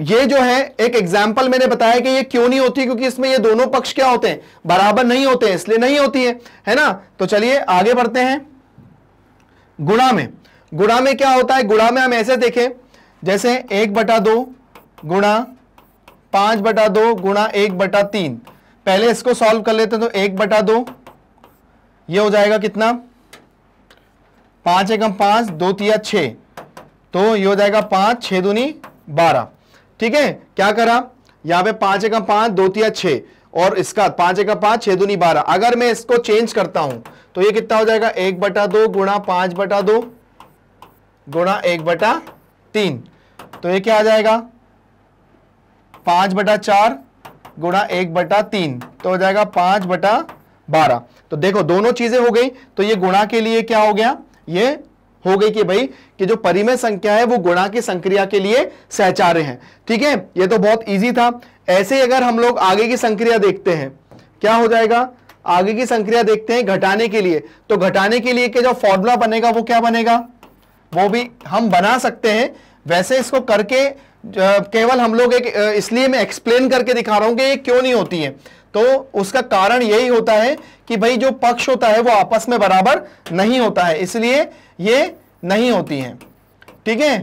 [SPEAKER 1] ये जो है एक एग्जाम्पल मैंने बताया कि ये क्यों नहीं होती क्योंकि इसमें ये दोनों पक्ष क्या होते हैं बराबर नहीं होते हैं इसलिए नहीं होती है है ना तो चलिए आगे बढ़ते हैं गुणा में गुणा में क्या होता है गुणा में हम ऐसे देखें जैसे एक बटा दो गुणा पांच बटा दो गुणा एक बटा तीन पहले इसको सॉल्व कर लेते तो एक बटा दो ये हो जाएगा कितना पांच एकम पांच दो तिया छ तो ये हो जाएगा पांच छह दूनी बारह ठीक है क्या करा यहां पे पांच एक पांच दो तिया छह और इसका पांच एक पांच छह दूनी बारह अगर मैं इसको चेंज करता हूं तो ये कितना हो जाएगा एक बटा दो गुणा पांच बटा दो गुणा एक बटा तीन तो ये क्या आ जाएगा पांच बटा चार गुणा एक बटा तीन तो हो जाएगा पांच बटा बारह तो देखो दोनों चीजें हो गई तो ये गुणा के लिए क्या हो गया ये हो गई कि भाई कि जो परिमय संख्या है वो गुणा की संक्रिया के लिए सहचार्य है ठीक है ये तो बहुत ईजी था ऐसे ही अगर हम लोग आगे की संक्रिया देखते हैं क्या हो जाएगा आगे की संक्रिया देखते हैं घटाने के लिए तो घटाने के लिए के जो फॉर्मूला बनेगा वो क्या बनेगा वो भी हम बना सकते हैं वैसे इसको करके केवल हम लोग एक इसलिए मैं एक्सप्लेन करके दिखा रहा हूं कि ये क्यों नहीं होती है तो उसका कारण यही होता है कि भाई जो पक्ष होता है वो आपस में बराबर नहीं होता है इसलिए ये नहीं होती हैं ठीक है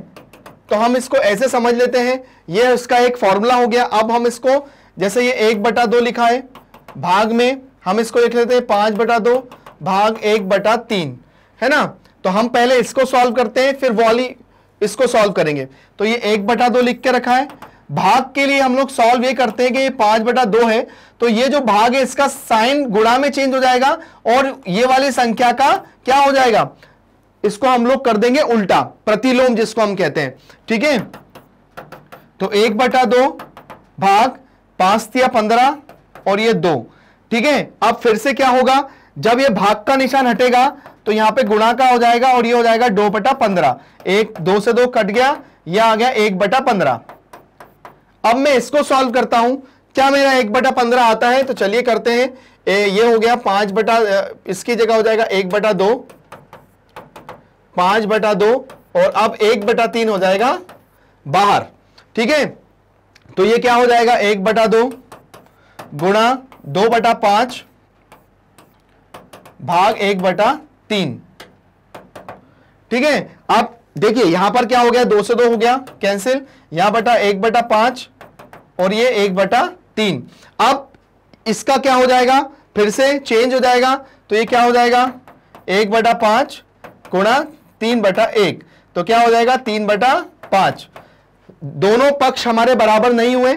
[SPEAKER 1] तो हम इसको ऐसे समझ लेते हैं ये उसका एक फॉर्मूला हो गया अब हम इसको जैसे ये एक बटा दो लिखा है भाग में हम इसको लिख लेते हैं पांच बटा दो भाग एक बटा तीन है ना तो हम पहले इसको सॉल्व करते हैं फिर वॉली इसको सॉल्व करेंगे तो ये एक बटा दो लिख के रखा है भाग के लिए हम लोग सॉल्व ये करते हैं कि ये पांच बटा दो है तो ये जो भाग है इसका साइन गुणा में चेंज हो जाएगा और ये वाली संख्या का क्या हो जाएगा इसको हम लोग कर देंगे उल्टा प्रतिलोम जिसको हम कहते हैं ठीक है तो एक बटा दो भाग पांच या पंद्रह और ये दो ठीक है अब फिर से क्या होगा जब ये भाग का निशान हटेगा तो यहां पे गुणा का हो जाएगा और ये हो जाएगा दो बटा पंद्रह एक दो से दो कट गया यह आ गया एक बटा पंद्रह अब मैं इसको सॉल्व करता हूं क्या मेरा एक बटा पंद्रह आता है तो चलिए करते हैं ए, ये हो गया पांच बटा इसकी जगह हो जाएगा एक बटा दो पांच बटा दो और अब एक बटा तीन हो जाएगा बाहर ठीक है तो ये क्या हो जाएगा एक बटा दो गुणा दो बटा पांच भाग एक बटा तीन ठीक है अब देखिए यहां पर क्या हो गया दो से दो हो गया कैंसिल यहां बटा एक बटा पांच और ये एक बटा तीन अब इसका क्या हो जाएगा फिर से चेंज हो जाएगा तो ये क्या हो जाएगा एक बटा पांच गुणा तीन बटा एक तो क्या हो जाएगा तीन बटा पांच दोनों पक्ष हमारे बराबर नहीं हुए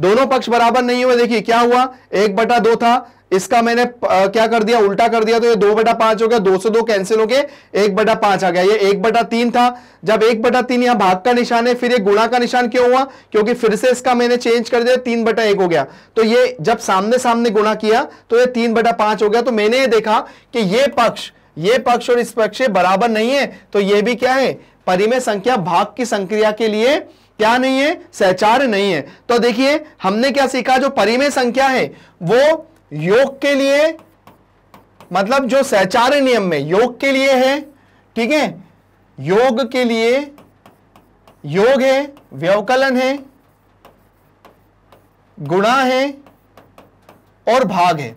[SPEAKER 1] दोनों पक्ष बराबर नहीं हुए देखिए क्या हुआ एक बटा दो था इसका मैंने आ, क्या कर दिया उल्टा कर दिया तो ये दो बटा पांच हो गया दो सौ दो कैंसिल हो गए एक बटा पांच आ गया ये एक बटा तीन था जब एक बटा तीन यहां भाग का निशान है फिर ये गुणा का निशान क्यों हुआ क्योंकि फिर से इसका मैंने चेंज कर दिया तीन बटा एक हो गया तो ये जब सामने सामने गुणा किया तो ये तीन बटा पांच हो गया तो मैंने ये देखा कि ये पक्ष ये पक्ष और इस पक्ष बराबर नहीं है तो ये भी क्या है परिमेय संख्या भाग की संक्रिया के लिए क्या नहीं है सहचार नहीं है तो देखिए हमने क्या सीखा जो परिमेय संख्या है वो योग के लिए मतलब जो सहचार नियम में योग के लिए है ठीक है योग के लिए योग है व्यवकलन है गुणा है और भाग है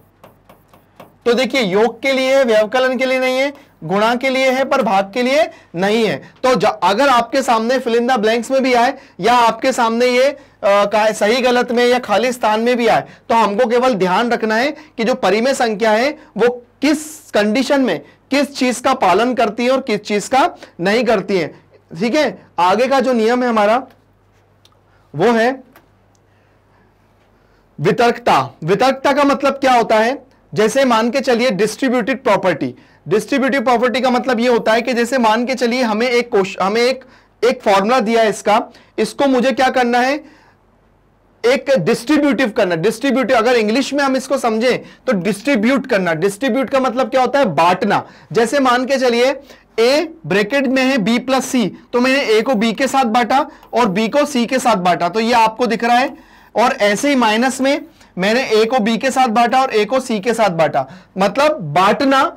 [SPEAKER 1] तो देखिए योग के लिए है व्यवकलन के लिए नहीं है गुणा के लिए है पर भाग के लिए नहीं है तो अगर आपके सामने फिलिंदा ब्लैंक्स में भी आए या आपके सामने ये आ, सही गलत में या खाली स्थान में भी आए तो हमको केवल ध्यान रखना है कि जो परिमेय संख्या है वो किस कंडीशन में किस चीज का पालन करती है और किस चीज का नहीं करती है ठीक है आगे का जो नियम है हमारा वो है वितर्कता वितर्कता का मतलब क्या होता है जैसे मान के चलिए डिस्ट्रीब्यूटेड प्रॉपर्टी डिस्ट्रीब्यूटिव प्रॉपर्टी का मतलब ये होता है कि जैसे मान के चलिए हमें एक हमें एक एक फॉर्मूला दिया है इसका इसको मुझे क्या करना है एक डिस्ट्रीब्यूटिव करना डिस्ट्रीब्यूटिव अगर इंग्लिश में हम इसको समझें तो डिस्ट्रीब्यूट करना डिस्ट्रीब्यूट का मतलब क्या होता है बांटना जैसे मान के चलिए ए ब्रैकेट में है बी प्लस सी तो मैंने ए को बी के साथ बांटा और बी को सी के साथ बांटा तो ये आपको दिख रहा है और ऐसे ही माइनस में मैंने ए को बी के साथ बांटा और ए को सी के साथ बांटा मतलब बांटना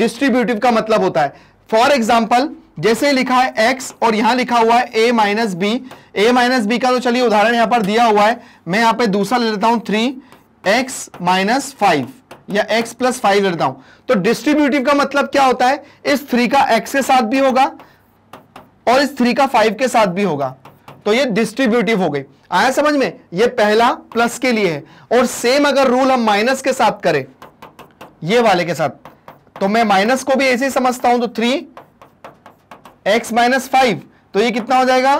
[SPEAKER 1] डिस्ट्रीब्यूटिव का मतलब होता है फॉर एग्जाम्पल जैसे लिखा है एक्स और यहां लिखा हुआ है A minus B A minus B का तो चलिए उदाहरण यहां पर दिया हुआ है मैं यहां पे दूसरा ले लेता हूं थ्री एक्स माइनस फाइव या x प्लस फाइव लेता हूं तो डिस्ट्रीब्यूटिव का मतलब क्या होता है इस थ्री का x के साथ भी होगा और इस थ्री का फाइव के साथ भी होगा तो ये डिस्ट्रीब्यूटिव हो गई आया समझ में ये पहला प्लस के लिए है और सेम अगर रूल हम माइनस के साथ करें ये वाले के साथ तो मैं माइनस को भी ऐसे ही समझता हूं तो थ्री एक्स माइनस फाइव तो ये कितना हो जाएगा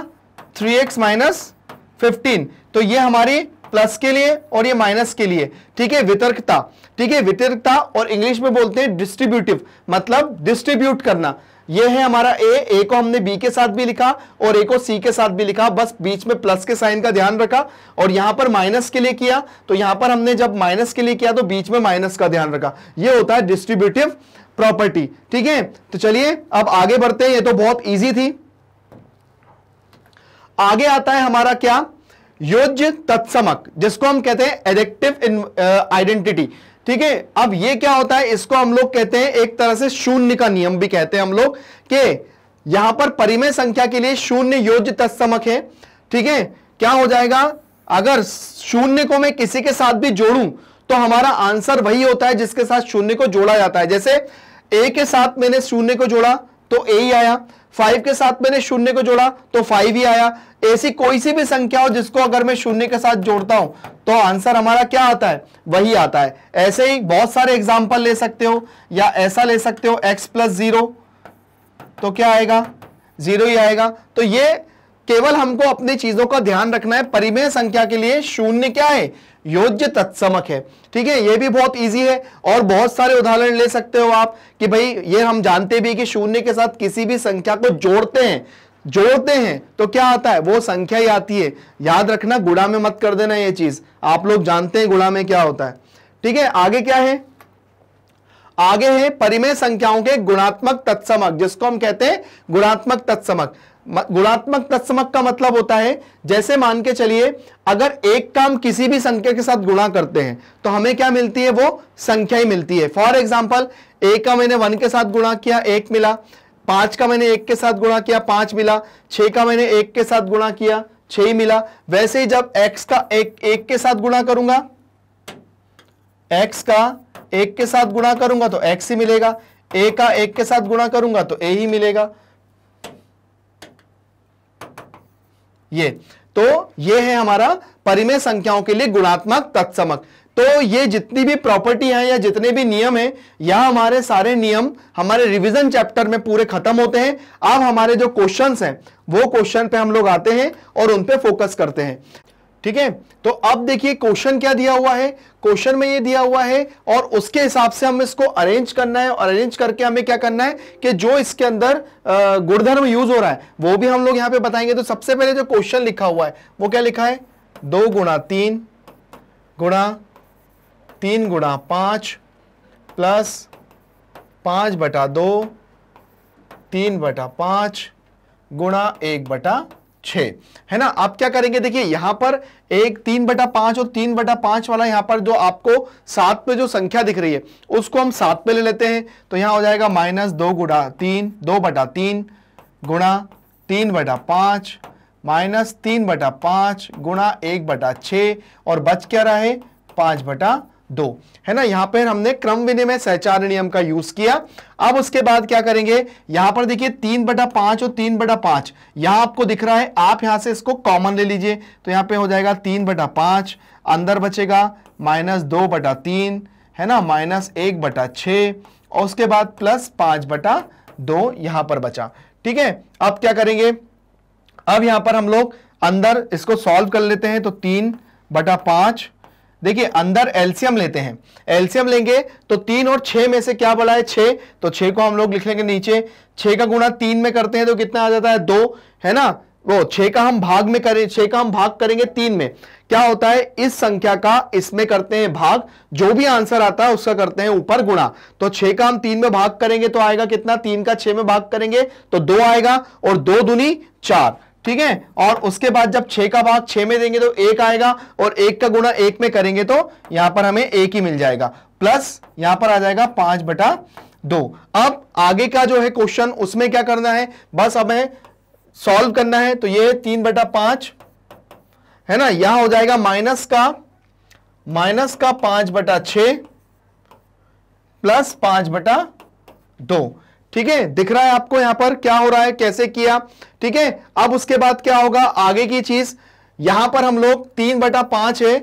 [SPEAKER 1] थ्री एक्स माइनस फिफ्टीन तो ये हमारी प्लस के लिए और ये माइनस के लिए ठीक है वितर्कता ठीक है वितर्कता और इंग्लिश में बोलते हैं डिस्ट्रीब्यूटिव मतलब डिस्ट्रीब्यूट करना ये है हमारा ए ए को हमने बी के साथ भी लिखा और ए को सी के साथ भी लिखा बस बीच में प्लस के साइन का ध्यान रखा और यहां पर माइनस के लिए किया तो यहां पर हमने जब माइनस के लिए किया तो बीच में माइनस का ध्यान रखा ये होता है डिस्ट्रीब्यूटिव प्रॉपर्टी ठीक है तो चलिए अब आगे बढ़ते हैं ये तो बहुत ईजी थी आगे आता है हमारा क्या योज्य तत्समक जिसको हम कहते हैं एडेक्टिव आइडेंटिटी uh, ठीक है अब ये क्या होता है इसको हम लोग कहते हैं एक तरह से शून्य का नियम भी कहते हैं हम लोग के यहां पर परिमेय संख्या के लिए शून्य योज्य तत्समक है ठीक है क्या हो जाएगा अगर शून्य को मैं किसी के साथ भी जोड़ू तो हमारा आंसर वही होता है जिसके साथ शून्य को जोड़ा जाता है जैसे ए के साथ मैंने शून्य को जोड़ा तो ए ही आया फाइव के साथ मैंने शून्य को जोड़ा तो फाइव ही आया ऐसी कोई सी भी संख्या हो जिसको अगर मैं शून्य के साथ जोड़ता हूं तो आंसर हमारा क्या आता है वही आता है ऐसे ही बहुत सारे एग्जाम्पल ले सकते हो या ऐसा ले सकते हो एक्स प्लस जीरो तो क्या आएगा जीरो ही आएगा तो ये केवल हमको अपनी चीजों का ध्यान रखना है परिमेय संख्या के लिए शून्य क्या है योज्य तत्समक है ठीक है ये भी बहुत इजी है और बहुत सारे उदाहरण ले सकते हो आप कि भाई ये हम जानते भी कि शून्य के साथ किसी भी संख्या को जोड़ते हैं जोड़ते हैं तो क्या आता है वो संख्या ही आती है याद रखना गुड़ा में मत कर देना ये चीज आप लोग जानते हैं गुड़ा में क्या होता है ठीक है आगे क्या है आगे है परिमेय संख्याओं के गुणात्मक तत्समक जिसको हम कहते हैं गुणात्मक तत्समक गुणात्मक तत्समक का मतलब होता है जैसे मान के चलिए अगर एक काम किसी भी संख्या के साथ गुणा करते हैं तो हमें क्या मिलती है वो संख्या ही मिलती है फॉर एग्जाम्पल एक का मैंने वन के साथ गुणा किया एक मिला पांच का मैंने एक के साथ गुणा किया पांच मिला छह का मैंने एक के साथ गुणा किया छ ही मिला वैसे ही जब x का एक एक के साथ गुणा करूंगा x का एक के साथ गुणा करूंगा तो x ही मिलेगा a का एक के साथ गुणा करूंगा तो a ही मिलेगा ये तो ये है हमारा परिमेय संख्याओं के लिए गुणात्मक तत्समक तो ये जितनी भी प्रॉपर्टी है या जितने भी नियम है यह हमारे सारे नियम हमारे रिवीजन चैप्टर में पूरे खत्म होते हैं अब हमारे जो क्वेश्चंस हैं वो क्वेश्चन पे हम लोग आते हैं और उन पे फोकस करते हैं ठीक है तो अब देखिए क्वेश्चन क्या दिया हुआ है क्वेश्चन में ये दिया हुआ है और उसके हिसाब से हम इसको अरेंज करना है और अरेंज करके हमें क्या करना है कि जो इसके अंदर गुणधर्म यूज हो रहा है वो भी हम लोग यहां पे बताएंगे तो सबसे पहले जो क्वेश्चन लिखा हुआ है वो क्या लिखा है दो गुणा तीन गुणा तीन गुणा पांच प्लस पांच बटा दो तीन बटा पांच गुणा एक बटा छ है ना आप क्या करेंगे देखिए यहां पर एक तीन बटा पांच और तीन बटा पांच वाला यहां पर जो आपको सात पे जो संख्या दिख रही है उसको हम सात पे ले लेते हैं तो यहां हो जाएगा माइनस दो गुणा तीन दो बटा तीन गुणा तीन बटा पांच माइनस तीन बटा पांच गुणा एक बटा छ और बच क्या रहा है पांच बटा दो है ना यहां पर हमने क्रम विनिमय सहचार नियम का यूज किया अब उसके बाद क्या करेंगे यहां पर देखिए तीन बटा पांच और तीन बटा पांच यहां आपको दिख रहा है आप यहां से इसको कॉमन ले लीजिए तो यहां पे हो जाएगा तीन बटा पांच अंदर बचेगा माइनस दो बटा तीन है ना माइनस एक बटा छ और उसके बाद प्लस पांच बटा दो यहां पर बचा ठीक है अब क्या करेंगे अब यहां पर हम लोग अंदर इसको सॉल्व कर लेते हैं तो तीन बटा पांच देखिए अंदर एल्सियम लेते हैं एल्सियम लेंगे तो तीन और छह में से क्या बड़ा है छः तो छः को हम लोग लिख लेंगे नीचे छः का गुणा तीन में करते हैं तो कितना आ जाता है दो है ना वो छः का हम भाग में करें छे का हम भाग करेंगे तीन में क्या होता है इस संख्या का इसमें करते हैं भाग जो भी आंसर आता है उसका करते हैं ऊपर गुणा तो छे का हम तीन में भाग करेंगे तो आएगा कितना तीन का छे में भाग करेंगे तो दो आएगा और दो दुनी चार ठीक है और उसके बाद जब छह का भाग छह में देंगे तो एक आएगा और एक का गुणा एक में करेंगे तो यहां पर हमें एक ही मिल जाएगा प्लस यहां पर आ जाएगा पांच बटा दो अब आगे का जो है क्वेश्चन उसमें क्या करना है बस हमें सॉल्व करना है तो ये तीन बटा पांच है ना यहां हो जाएगा माइनस का माइनस का पांच बटा छ प्लस पांच बटा दो ठीक है दिख रहा है आपको यहां पर क्या हो रहा है कैसे किया ठीक है अब उसके बाद क्या होगा आगे की चीज यहां पर हम लोग तीन बटा पांच है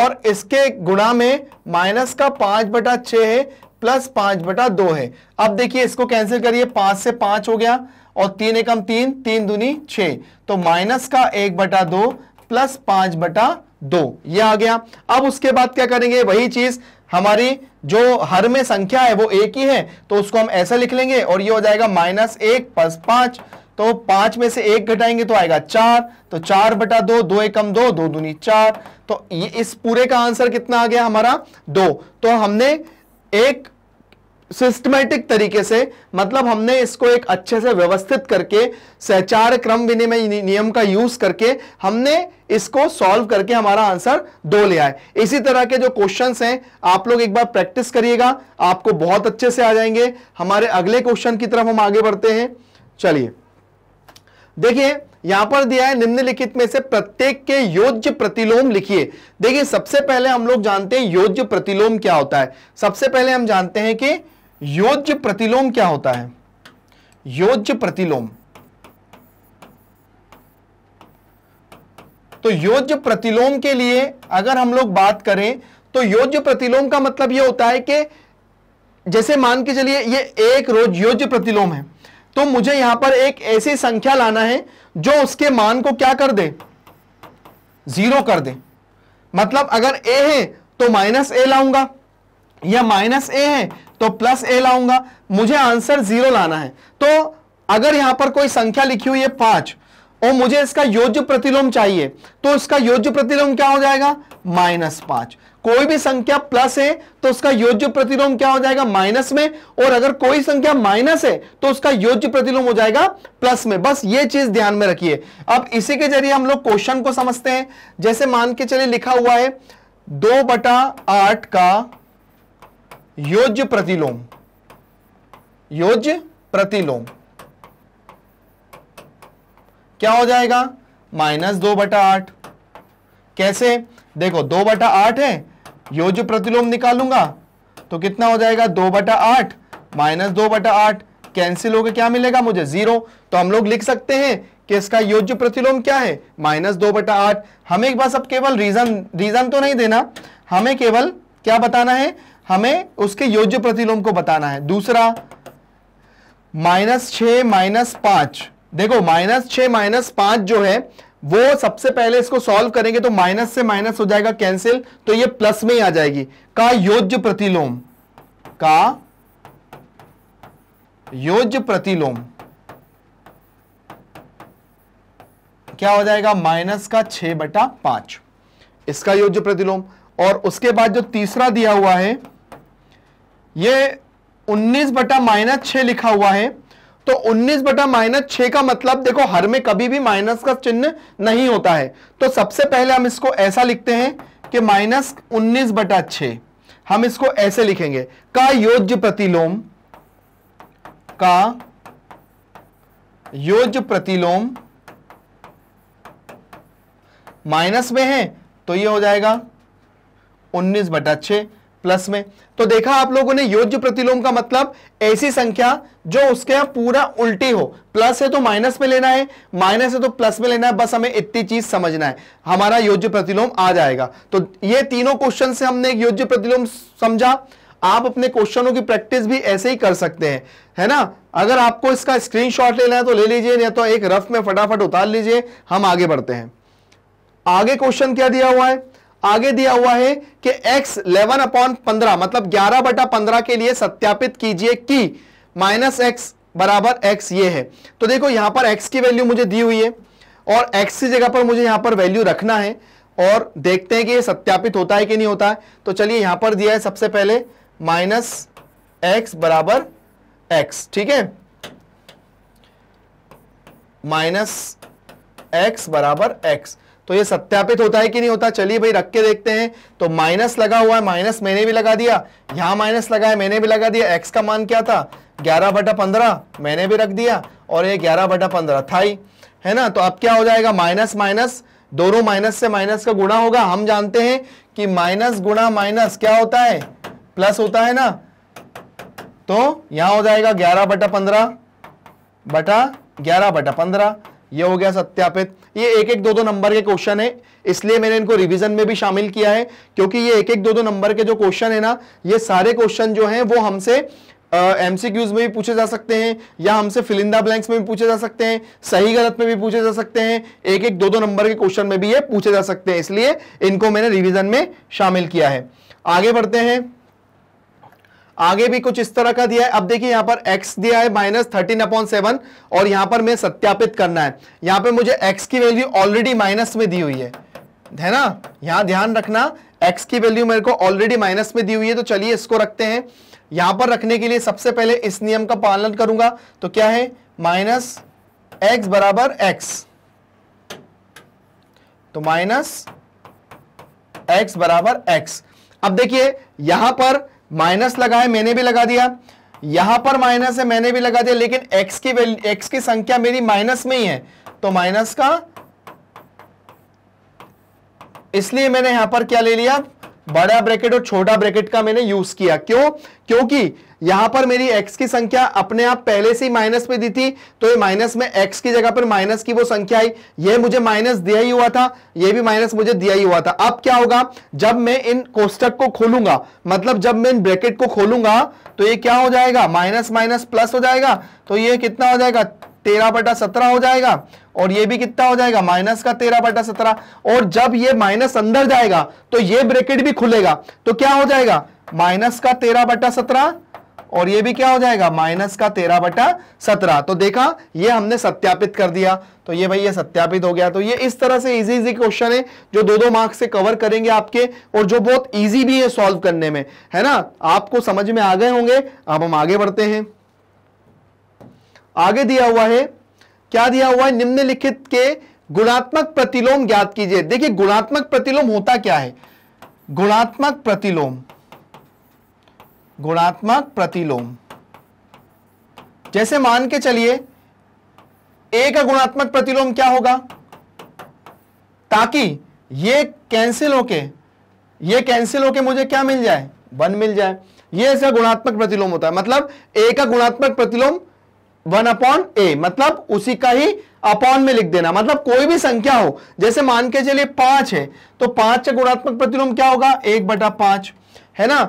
[SPEAKER 1] और इसके गुणा में माइनस का पांच बटा छ है प्लस पांच बटा दो है अब देखिए इसको कैंसिल करिए पांच से पांच हो गया और तीन एकम तीन तीन दुनी छ तो माइनस का एक बटा दो प्लस पांच बटा दो ये आ गया अब उसके बाद क्या करेंगे वही चीज हमारी जो हर में संख्या है वो एक ही है तो उसको हम ऐसा लिख लेंगे और ये हो जाएगा माइनस एक प्लस पाँच तो पाँच में से एक घटाएंगे तो आएगा चार तो चार बटा दो दो एक कम दो दो दूनी चार तो ये इस पूरे का आंसर कितना आ गया हमारा दो तो हमने एक सिस्टमेटिक तरीके से मतलब हमने इसको एक अच्छे से व्यवस्थित करके सहचार क्रम विनिमय नियम का यूज करके हमने इसको सॉल्व करके हमारा आंसर दो ले आए इसी तरह के जो क्वेश्चन हैं आप लोग एक बार प्रैक्टिस करिएगा आपको बहुत अच्छे से आ जाएंगे हमारे अगले क्वेश्चन की तरफ हम आगे बढ़ते हैं चलिए देखिए यहां पर दिया है निम्नलिखित में से प्रत्येक के योज्य प्रतिलोम लिखिए देखिए सबसे पहले हम लोग जानते हैं योज्य प्रतिलोम क्या होता है सबसे पहले हम जानते हैं कि योज्य प्रतिलोम क्या होता है योज्य प्रतिलोम तो योज्य प्रतिलोम के लिए अगर हम लोग बात करें तो योज्य प्रतिलोम का मतलब यह होता है कि जैसे मान के चलिए ये एक रोज योज्य प्रतिलोम है तो मुझे यहां पर एक ऐसी संख्या लाना है जो उसके मान को क्या कर दे जीरो कर दे मतलब अगर ए है तो माइनस ए लाऊंगा या माइनस ए है तो प्लस ए लाऊंगा मुझे आंसर जीरो लाना है तो अगर यहां पर कोई संख्या लिखी हुई है पांच और मुझे इसका योज्य प्रतिलोम चाहिए तो इसका योज्य प्रतिलोम क्या हो जाएगा माइनस पांच कोई भी संख्या प्लस है तो उसका योज्य प्रतिलोम क्या हो जाएगा माइनस में और अगर कोई संख्या माइनस है तो उसका योज्य प्रतिलोम हो जाएगा प्लस में बस ये चीज ध्यान में रखिए अब इसी के जरिए हम लोग क्वेश्चन को समझते हैं जैसे मान के चलिए लिखा हुआ है दो बटा आठ का योज्य प्रतिलोम योज्य प्रतिलोम क्या हो जाएगा माइनस दो बटा आठ कैसे देखो दो बटा आठ है यो जो प्रतिलोम निकालूंगा तो कितना हो जाएगा दो बटा आठ माइनस दो बटा आठ कैंसिल होकर क्या मिलेगा मुझे जीरो तो हम लोग लिख सकते हैं कि इसका योज्य प्रतिलोम क्या है माइनस दो बटा आठ हमें बस अब केवल रीजन रीजन तो नहीं देना हमें केवल क्या बताना है हमें उसके योज्य प्रतिलोम को बताना है दूसरा माइनस छ माइनस पांच देखो माइनस छ माइनस पांच जो है वो सबसे पहले इसको सॉल्व करेंगे तो माइनस से माइनस हो जाएगा कैंसिल तो ये प्लस में ही आ जाएगी का योज्य प्रतिलोम का योज्य प्रतिलोम क्या हो जाएगा माइनस का छ बटा पांच इसका योज्य प्रतिलोम और उसके बाद जो तीसरा दिया हुआ है ये 19 बटा माइनस छ लिखा हुआ है तो 19 बटा माइनस छ का मतलब देखो हर में कभी भी माइनस का चिन्ह नहीं होता है तो सबसे पहले हम इसको ऐसा लिखते हैं कि माइनस उन्नीस बटा छ हम इसको ऐसे लिखेंगे का योज्य प्रतिलोम का योज्य प्रतिलोम माइनस में है तो ये हो जाएगा 19 बटा छः प्लस में तो देखा आप लोगों ने योज्य प्रतिलोम का मतलब ऐसी संख्या जो उसके पूरा उल्टी हो प्लस है तो माइनस में लेना है माइनस है तो प्लस में लेना है बस हमें इतनी चीज समझना है हमारा योज्य प्रतिलोम आ जाएगा तो ये तीनों क्वेश्चन से हमने योज्य प्रतिलोम समझा आप अपने क्वेश्चनों की प्रैक्टिस भी ऐसे ही कर सकते हैं है ना अगर आपको इसका स्क्रीनशॉट लेना है तो ले लीजिए या तो एक रफ में फटाफट उतार लीजिए हम आगे बढ़ते हैं आगे क्वेश्चन क्या दिया हुआ है आगे दिया हुआ है कि x 11 अपॉन 15 मतलब 11 बटा 15 के लिए सत्यापित कीजिए कि माइनस एक्स बराबर x ये है तो देखो यहां पर x की वैल्यू मुझे दी हुई है और x की जगह पर मुझे यहां पर वैल्यू रखना है और देखते हैं कि ये सत्यापित होता है कि नहीं होता है तो चलिए यहां पर दिया है सबसे पहले माइनस एक्स बराबर एक्स ठीक है माइनस एक्स बराबर एक्स तो ये सत्यापित होता है कि नहीं होता चलिए भाई रख के देखते हैं तो माइनस लगा हुआ है माइनस मैंने भी लगा दिया यहां माइनस लगा है मैंने भी लगा दिया एक्स का मान क्या था ग्यारह बटा पंद्रह मैंने भी रख दिया और ये ग्यारह बटा पंद्रह था ही है ना तो अब क्या हो जाएगा माइनस माइनस दोनों माइनस से माइनस का गुणा होगा हम जानते हैं कि माइनस गुणा माइनस क्या होता है प्लस होता है ना तो यहां हो जाएगा ग्यारह बटा पंद्रह बटा ग्यारह बटा पंद्रह ये हो गया सत्यापित ये एक एक दो दो नंबर के क्वेश्चन है इसलिए मैंने इनको रिवीजन में भी शामिल किया है क्योंकि ये एक एक दो दो नंबर के जो क्वेश्चन है ना ये सारे क्वेश्चन जो हैं वो हमसे एमसीक्यूज uh, में भी पूछे जा सकते हैं या हमसे फिलिंदा ब्लैंक्स में भी पूछे जा सकते हैं सही गलत में भी पूछे जा सकते हैं एक एक दो दो नंबर के क्वेश्चन में भी ये पूछे जा सकते हैं इसलिए इनको मैंने रिविजन में शामिल किया है आगे बढ़ते हैं आगे भी कुछ इस तरह का दिया है अब देखिए यहां पर x दिया है माइनस थर्टीन अपॉन सेवन और यहां पर मैं सत्यापित करना है यहां पर मुझे x की वैल्यू ऑलरेडी माइनस में दी हुई है है ना यहां ध्यान रखना x की वैल्यू मेरे को ऑलरेडी माइनस में दी हुई है तो चलिए इसको रखते हैं यहां पर रखने के लिए सबसे पहले इस नियम का पालन करूंगा तो क्या है माइनस एक्स बराबर एक्स तो माइनस एक्स बराबर एक्स अब देखिए यहां पर माइनस लगा है मैंने भी लगा दिया यहां पर माइनस है मैंने भी लगा दिया लेकिन एक्स की एक्स की संख्या मेरी माइनस में ही है तो माइनस का इसलिए मैंने यहां पर क्या ले लिया बड़ा ब्रैकेट और छोटा ब्रैकेट का मैंने यूज किया क्यों क्योंकि यहां पर मेरी एक्स की संख्या अपने आप पहले से ही माइनस में दी थी तो ये माइनस में एक्स की जगह पर माइनस की वो संख्या आई ये मुझे माइनस दिया ही हुआ था ये भी माइनस मुझे दिया ही हुआ था अब क्या होगा जब मैं इन कोष्टक को खोलूंगा मतलब जब मैं इन ब्रैकेट को खोलूंगा तो ये क्या हो जाएगा माइनस माइनस प्लस हो जाएगा तो ये कितना हो जाएगा तेरह बटा सत्रह हो जाएगा और ये भी कितना हो जाएगा माइनस का तेरह बटा सत्रह और जब ये माइनस अंदर जाएगा तो ये ब्रेकेट भी खुलेगा तो क्या हो जाएगा माइनस का तेरह बटा सत्रह और ये भी क्या हो जाएगा माइनस का तेरह बटा सत्रह तो देखा ये हमने सत्यापित कर दिया तो ये भाई ये सत्यापित हो गया तो ये इस तरह से इजी इजी क्वेश्चन है जो दो दो मार्क्स से कवर करेंगे आपके और जो बहुत इजी भी है सॉल्व करने में है ना आपको समझ में आ गए होंगे अब हम आगे बढ़ते हैं आगे दिया हुआ है क्या दिया हुआ है निम्नलिखित के गुणात्मक प्रतिलोम ज्ञात कीजिए देखिए गुणात्मक प्रतिलोम होता क्या है गुणात्मक प्रतिलोम गुणात्मक प्रतिलोम जैसे मान के चलिए ए का गुणात्मक प्रतिलोम क्या होगा ताकि ये कैंसिल होके ये कैंसिल होके मुझे क्या मिल जाए वन मिल जाए ये ऐसा गुणात्मक प्रतिलोम होता है मतलब ए का गुणात्मक प्रतिलोम वन अपॉन ए मतलब उसी का ही अपॉन में लिख देना मतलब कोई भी संख्या हो जैसे मान के चलिए पांच है तो पांच का गुणात्मक प्रतिलोम क्या होगा एक बटा पांच है ना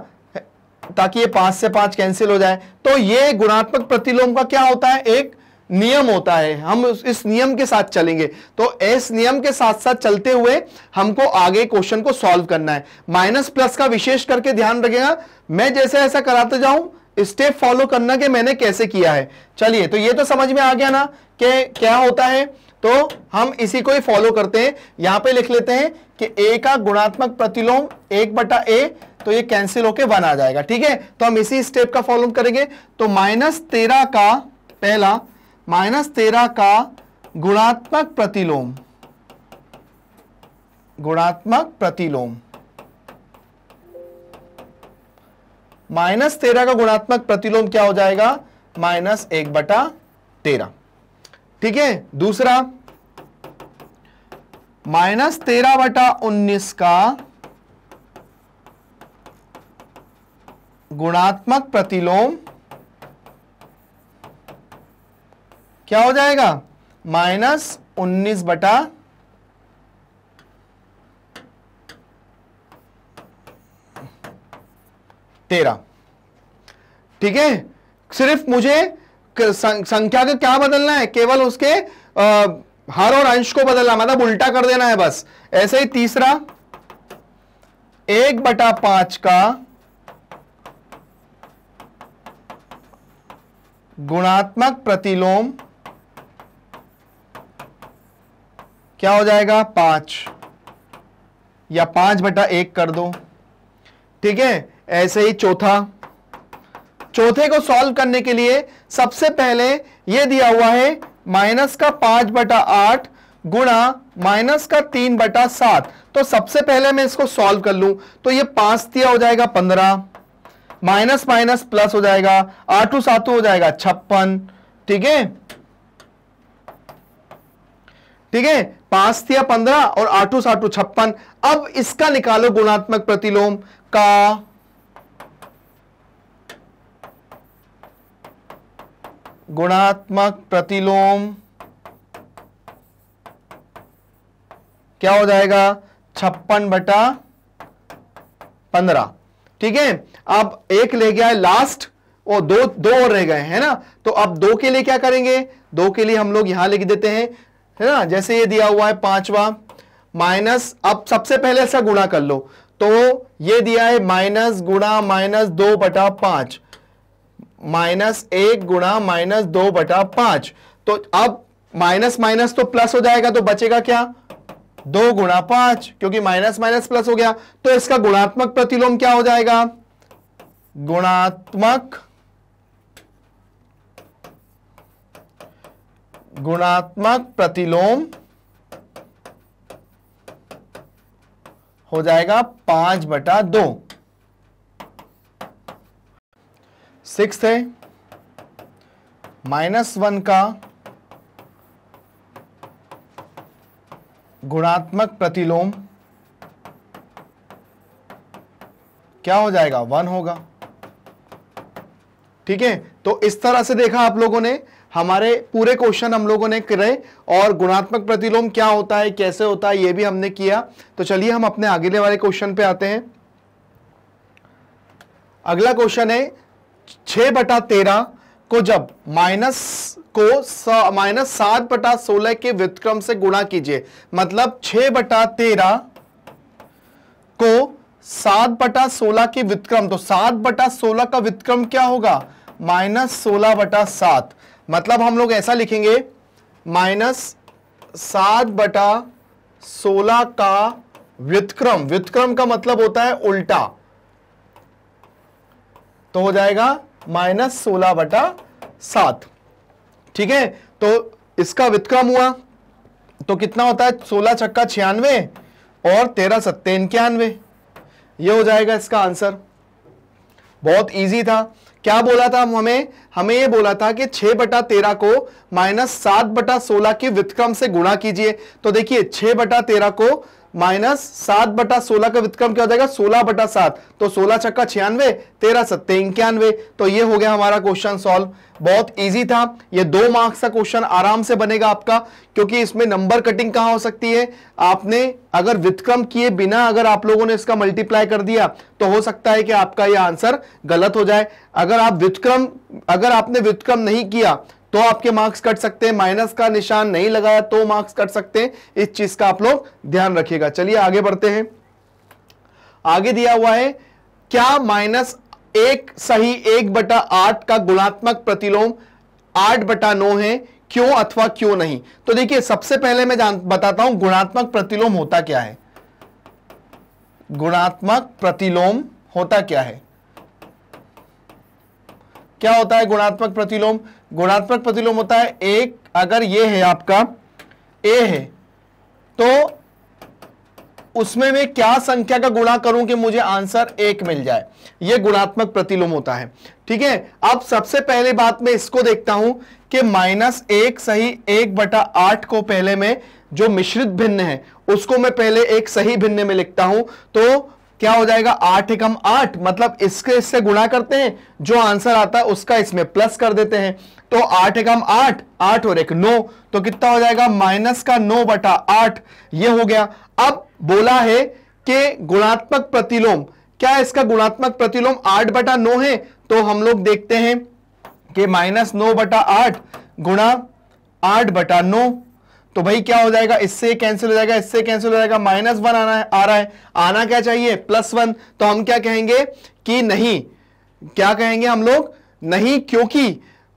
[SPEAKER 1] ताकि ये पांच से पांच कैंसिल हो जाए तो ये गुणात्मक प्रतिलोम का क्या होता है एक नियम होता है हम इस नियम के साथ चलेंगे तो इस नियम के साथ साथ चलते हुए हमको आगे क्वेश्चन को सॉल्व करना है माइनस प्लस का विशेष करके ध्यान रखेगा मैं जैसे ऐसा कराते जाऊं स्टेप फॉलो करना कि मैंने कैसे किया है चलिए तो ये तो समझ में आ गया ना कि क्या होता है तो हम इसी को ही फॉलो करते हैं यहां पे लिख लेते हैं कि ए का गुणात्मक प्रतिलोम एक बटा ए तो ये कैंसिल होके वन आ जाएगा ठीक है तो हम इसी स्टेप का फॉलो करेंगे तो माइनस तेरह का पहला माइनस तेरह का गुणात्मक प्रतिलोम गुणात्मक प्रतिलोम माइनस तेरह का गुणात्मक प्रतिलोम क्या हो जाएगा माइनस एक बटा तेरह ठीक है दूसरा माइनस तेरह बटा उन्नीस का गुणात्मक प्रतिलोम क्या हो जाएगा माइनस उन्नीस बटा तेरह ठीक है सिर्फ मुझे संख्या का क्या बदलना है केवल उसके हर और अंश को बदलना मतलब उल्टा कर देना है बस ऐसे ही तीसरा एक बटा पांच का गुणात्मक प्रतिलोम क्या हो जाएगा पांच या पांच बटा एक कर दो ठीक है ऐसे ही चौथा चौथे को सॉल्व करने के लिए सबसे पहले यह दिया हुआ है माइनस का पांच बटा आठ गुणा माइनस का तीन बटा सात तो सबसे पहले मैं इसको सॉल्व कर लूं तो ये पांच दिया हो जाएगा पंद्रह माइनस माइनस प्लस हो जाएगा आठू सात हो जाएगा छप्पन ठीक है ठीक है पांच दिया पंद्रह और आठू साठू छप्पन अब इसका निकालो गुणात्मक प्रतिलोम का गुणात्मक प्रतिलोम क्या हो जाएगा छप्पन बटा पंद्रह ठीक है अब एक ले गया है लास्ट और दो दो और रह गए हैं ना तो अब दो के लिए क्या करेंगे दो के लिए हम लोग यहां लिख देते हैं है ना जैसे ये दिया हुआ है पांचवा माइनस अब सबसे पहले ऐसा गुणा कर लो तो ये दिया है माइनस गुणा माइनस दो बटा पांच माइनस एक गुणा माइनस दो बटा पांच तो अब माइनस माइनस तो प्लस हो जाएगा तो बचेगा क्या दो गुणा पांच क्योंकि माइनस माइनस प्लस हो गया तो इसका गुणात्मक प्रतिलोम क्या हो जाएगा गुणात्मक गुणात्मक प्रतिलोम हो जाएगा पांच बटा दो सिक्स है माइनस वन का गुणात्मक प्रतिलोम क्या हो जाएगा वन होगा ठीक है तो इस तरह से देखा आप लोगों ने हमारे पूरे क्वेश्चन हम लोगों ने करे और गुणात्मक प्रतिलोम क्या होता है कैसे होता है यह भी हमने किया तो चलिए हम अपने आगे वाले क्वेश्चन पे आते हैं अगला क्वेश्चन है छः बटा तेरह को जब माइनस को माइनस सात बटा सोलह के व्युतक्रम से गुणा कीजिए मतलब छः बटा तेरह को सात बटा सोलह के व्युतक्रम तो सात बटा सोलह का व्युतक्रम क्या होगा माइनस सोलह बटा सात मतलब हम लोग ऐसा लिखेंगे माइनस सात बटा सोलह का व्युतक्रम व्युतक्रम का मतलब होता है उल्टा तो हो जाएगा माइनस सोलह बटा सात ठीक है तो इसका वितक्रम हुआ तो कितना होता है सोलह छक्का छियानवे और तेरह सत्ते इक्यानवे ये हो जाएगा इसका आंसर बहुत इजी था क्या बोला था हमें हमें ये बोला था कि छह बटा तेरह को माइनस सात बटा सोलह के वितक्रम से गुणा कीजिए तो देखिए छह बटा तेरह को माइनस सात बटा सोलह का वितक्रम क्या हो जाएगा सोलह बटा सात तो सोलह छक्का छियानवे तेरह सत्ते इक्यानवे तो ये हो गया हमारा क्वेश्चन सॉल्व बहुत इजी था ये दो मार्क्स का क्वेश्चन आराम से बनेगा आपका क्योंकि इसमें नंबर कटिंग कहां हो सकती है आपने अगर वितक्रम किए बिना अगर आप लोगों ने इसका मल्टीप्लाई कर दिया तो हो सकता है कि आपका यह आंसर गलत हो जाए अगर आप वितक्रम अगर आपने वितक्रम नहीं किया तो आपके मार्क्स कट सकते हैं माइनस का निशान नहीं लगाया तो मार्क्स कट सकते हैं इस चीज का आप लोग ध्यान रखिएगा चलिए आगे बढ़ते हैं आगे दिया हुआ है क्या माइनस एक सही एक बटा आठ का गुणात्मक प्रतिलोम आठ बटा नौ है क्यों अथवा क्यों नहीं तो देखिए सबसे पहले मैं जान बताता हूं गुणात्मक प्रतिलोम होता क्या है गुणात्मक प्रतिलोम होता क्या है क्या होता है गुणात्मक प्रतिलोम गुणात्मक प्रतिलोम होता है एक अगर ये है आपका ए है तो उसमें मैं क्या संख्या का गुणा करूं कि मुझे आंसर एक मिल जाए यह गुणात्मक प्रतिलोम होता है ठीक है अब सबसे पहले बात मैं इसको देखता हूं कि माइनस एक सही एक बटा आठ को पहले में जो मिश्रित भिन्न है उसको मैं पहले एक सही भिन्न में लिखता हूं तो क्या हो जाएगा आठ एकम आठ मतलब इसके इससे गुणा करते हैं जो आंसर आता है उसका इसमें प्लस कर देते हैं तो आठ एकम आठ आठ और एक नो तो कितना हो जाएगा माइनस का नो बटा आठ ये हो गया अब बोला है कि गुणात्मक प्रतिलोम क्या इसका गुणात्मक प्रतिलोम आठ बटा नो है तो हम लोग देखते हैं कि माइनस नो बटा आठ गुणा आठ बटा नौ तो भाई क्या हो जाएगा इससे कैंसिल हो जाएगा इससे कैंसिल हो जाएगा माइनस वन आना है आ रहा है आना क्या चाहिए प्लस वन तो हम क्या कहेंगे कि नहीं क्या कहेंगे हम लोग नहीं क्योंकि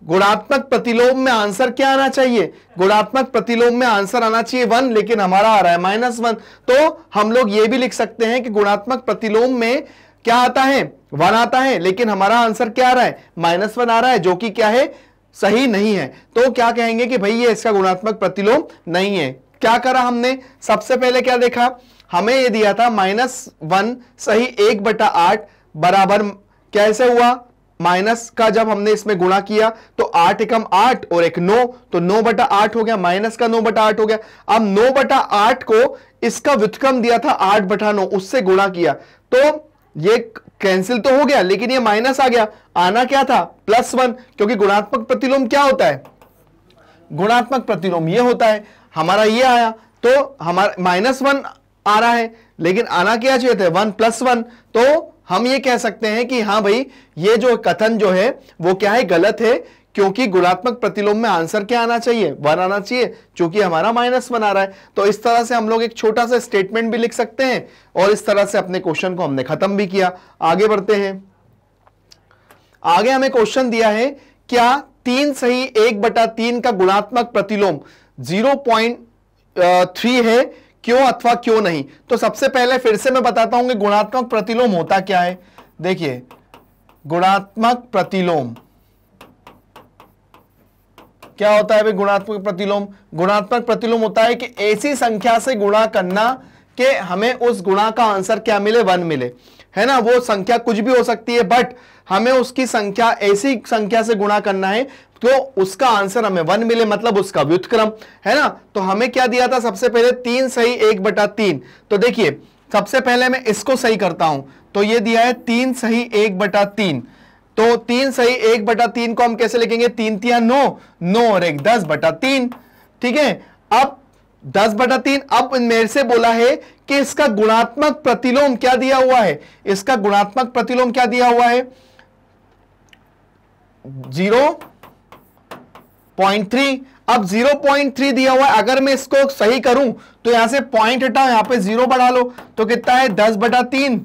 [SPEAKER 1] गुणात्मक प्रतिलोम में आंसर क्या आना चाहिए गुणात्मक प्रतिलोम में आंसर आना चाहिए वन लेकिन हमारा आ रहा है माइनस वन तो हम लोग ये भी लिख सकते हैं कि गुणात्मक प्रतिलोम में क्या आता है वन आता है लेकिन हमारा आंसर क्या आ रहा है माइनस वन आ रहा है जो कि क्या है सही नहीं है तो क्या कहेंगे कि भाई ये इसका गुणात्मक प्रतिलोम नहीं है क्या करा हमने सबसे पहले क्या देखा हमें ये दिया था माइनस वन सही एक बटा आठ बराबर कैसे हुआ माइनस का जब हमने इसमें गुणा किया तो आठ एकम आठ और एक नौ तो नौ बटा आठ हो गया माइनस का नौ बटा आठ हो गया अब नौ बटा आठ को इसका व्युतक्रम दिया था आठ बटा नौ उससे गुणा किया तो ये कैंसिल तो हो गया लेकिन ये माइनस आ गया आना क्या था प्लस वन क्योंकि गुणात्मक प्रतिलोम क्या होता है गुणात्मक प्रतिलोम ये होता है हमारा ये आया तो हमारा माइनस वन आ रहा है लेकिन आना क्या चाहिए था वन प्लस वन तो हम ये कह सकते हैं कि हाँ भाई ये जो कथन जो है वो क्या है गलत है क्योंकि गुणात्मक प्रतिलोम में आंसर क्या आना चाहिए वन आना चाहिए क्योंकि हमारा माइनस वन आ रहा है तो इस तरह से हम लोग एक छोटा सा स्टेटमेंट भी लिख सकते हैं और इस तरह से अपने क्वेश्चन को हमने खत्म भी किया आगे बढ़ते हैं आगे हमें क्वेश्चन दिया है क्या तीन सही एक बटा तीन का गुणात्मक प्रतिलोम जीरो पॉइंट थ्री है क्यों अथवा क्यों नहीं तो सबसे पहले फिर से मैं बताता हूं कि गुणात्मक प्रतिलोम होता क्या है देखिए गुणात्मक प्रतिलोम क्या होता है गुणात्मक प्रतिलोम गुणात्मक प्रतिलोम होता है कि ऐसी संख्या से गुणा करना कि हमें उस गुणा का आंसर क्या मिले वन मिले है ना वो संख्या कुछ भी हो सकती है बट हमें उसकी संख्या ऐसी संख्या से गुणा करना है तो उसका आंसर हमें वन मिले मतलब उसका व्युतक्रम है ना तो हमें क्या दिया था सबसे पहले तीन सही एक बटा तीन तो देखिए सबसे पहले मैं इसको सही करता हूं तो ये दिया है तीन सही एक बटा तीन तो तीन सही एक बटा तीन को हम कैसे लिखेंगे तीन तिया नो नो और एक दस बटा तीन ठीक है अब दस बटा तीन अब मेरे से बोला है कि इसका गुणात्मक प्रतिलोम क्या दिया हुआ है इसका गुणात्मक प्रतिलोम क्या दिया हुआ है जीरो पॉइंट थ्री अब जीरो पॉइंट थ्री दिया हुआ है अगर मैं इसको सही करूं तो यहां से पॉइंट हटाओ यहां पे जीरो बढ़ा लो तो कितना है दस बटा तीन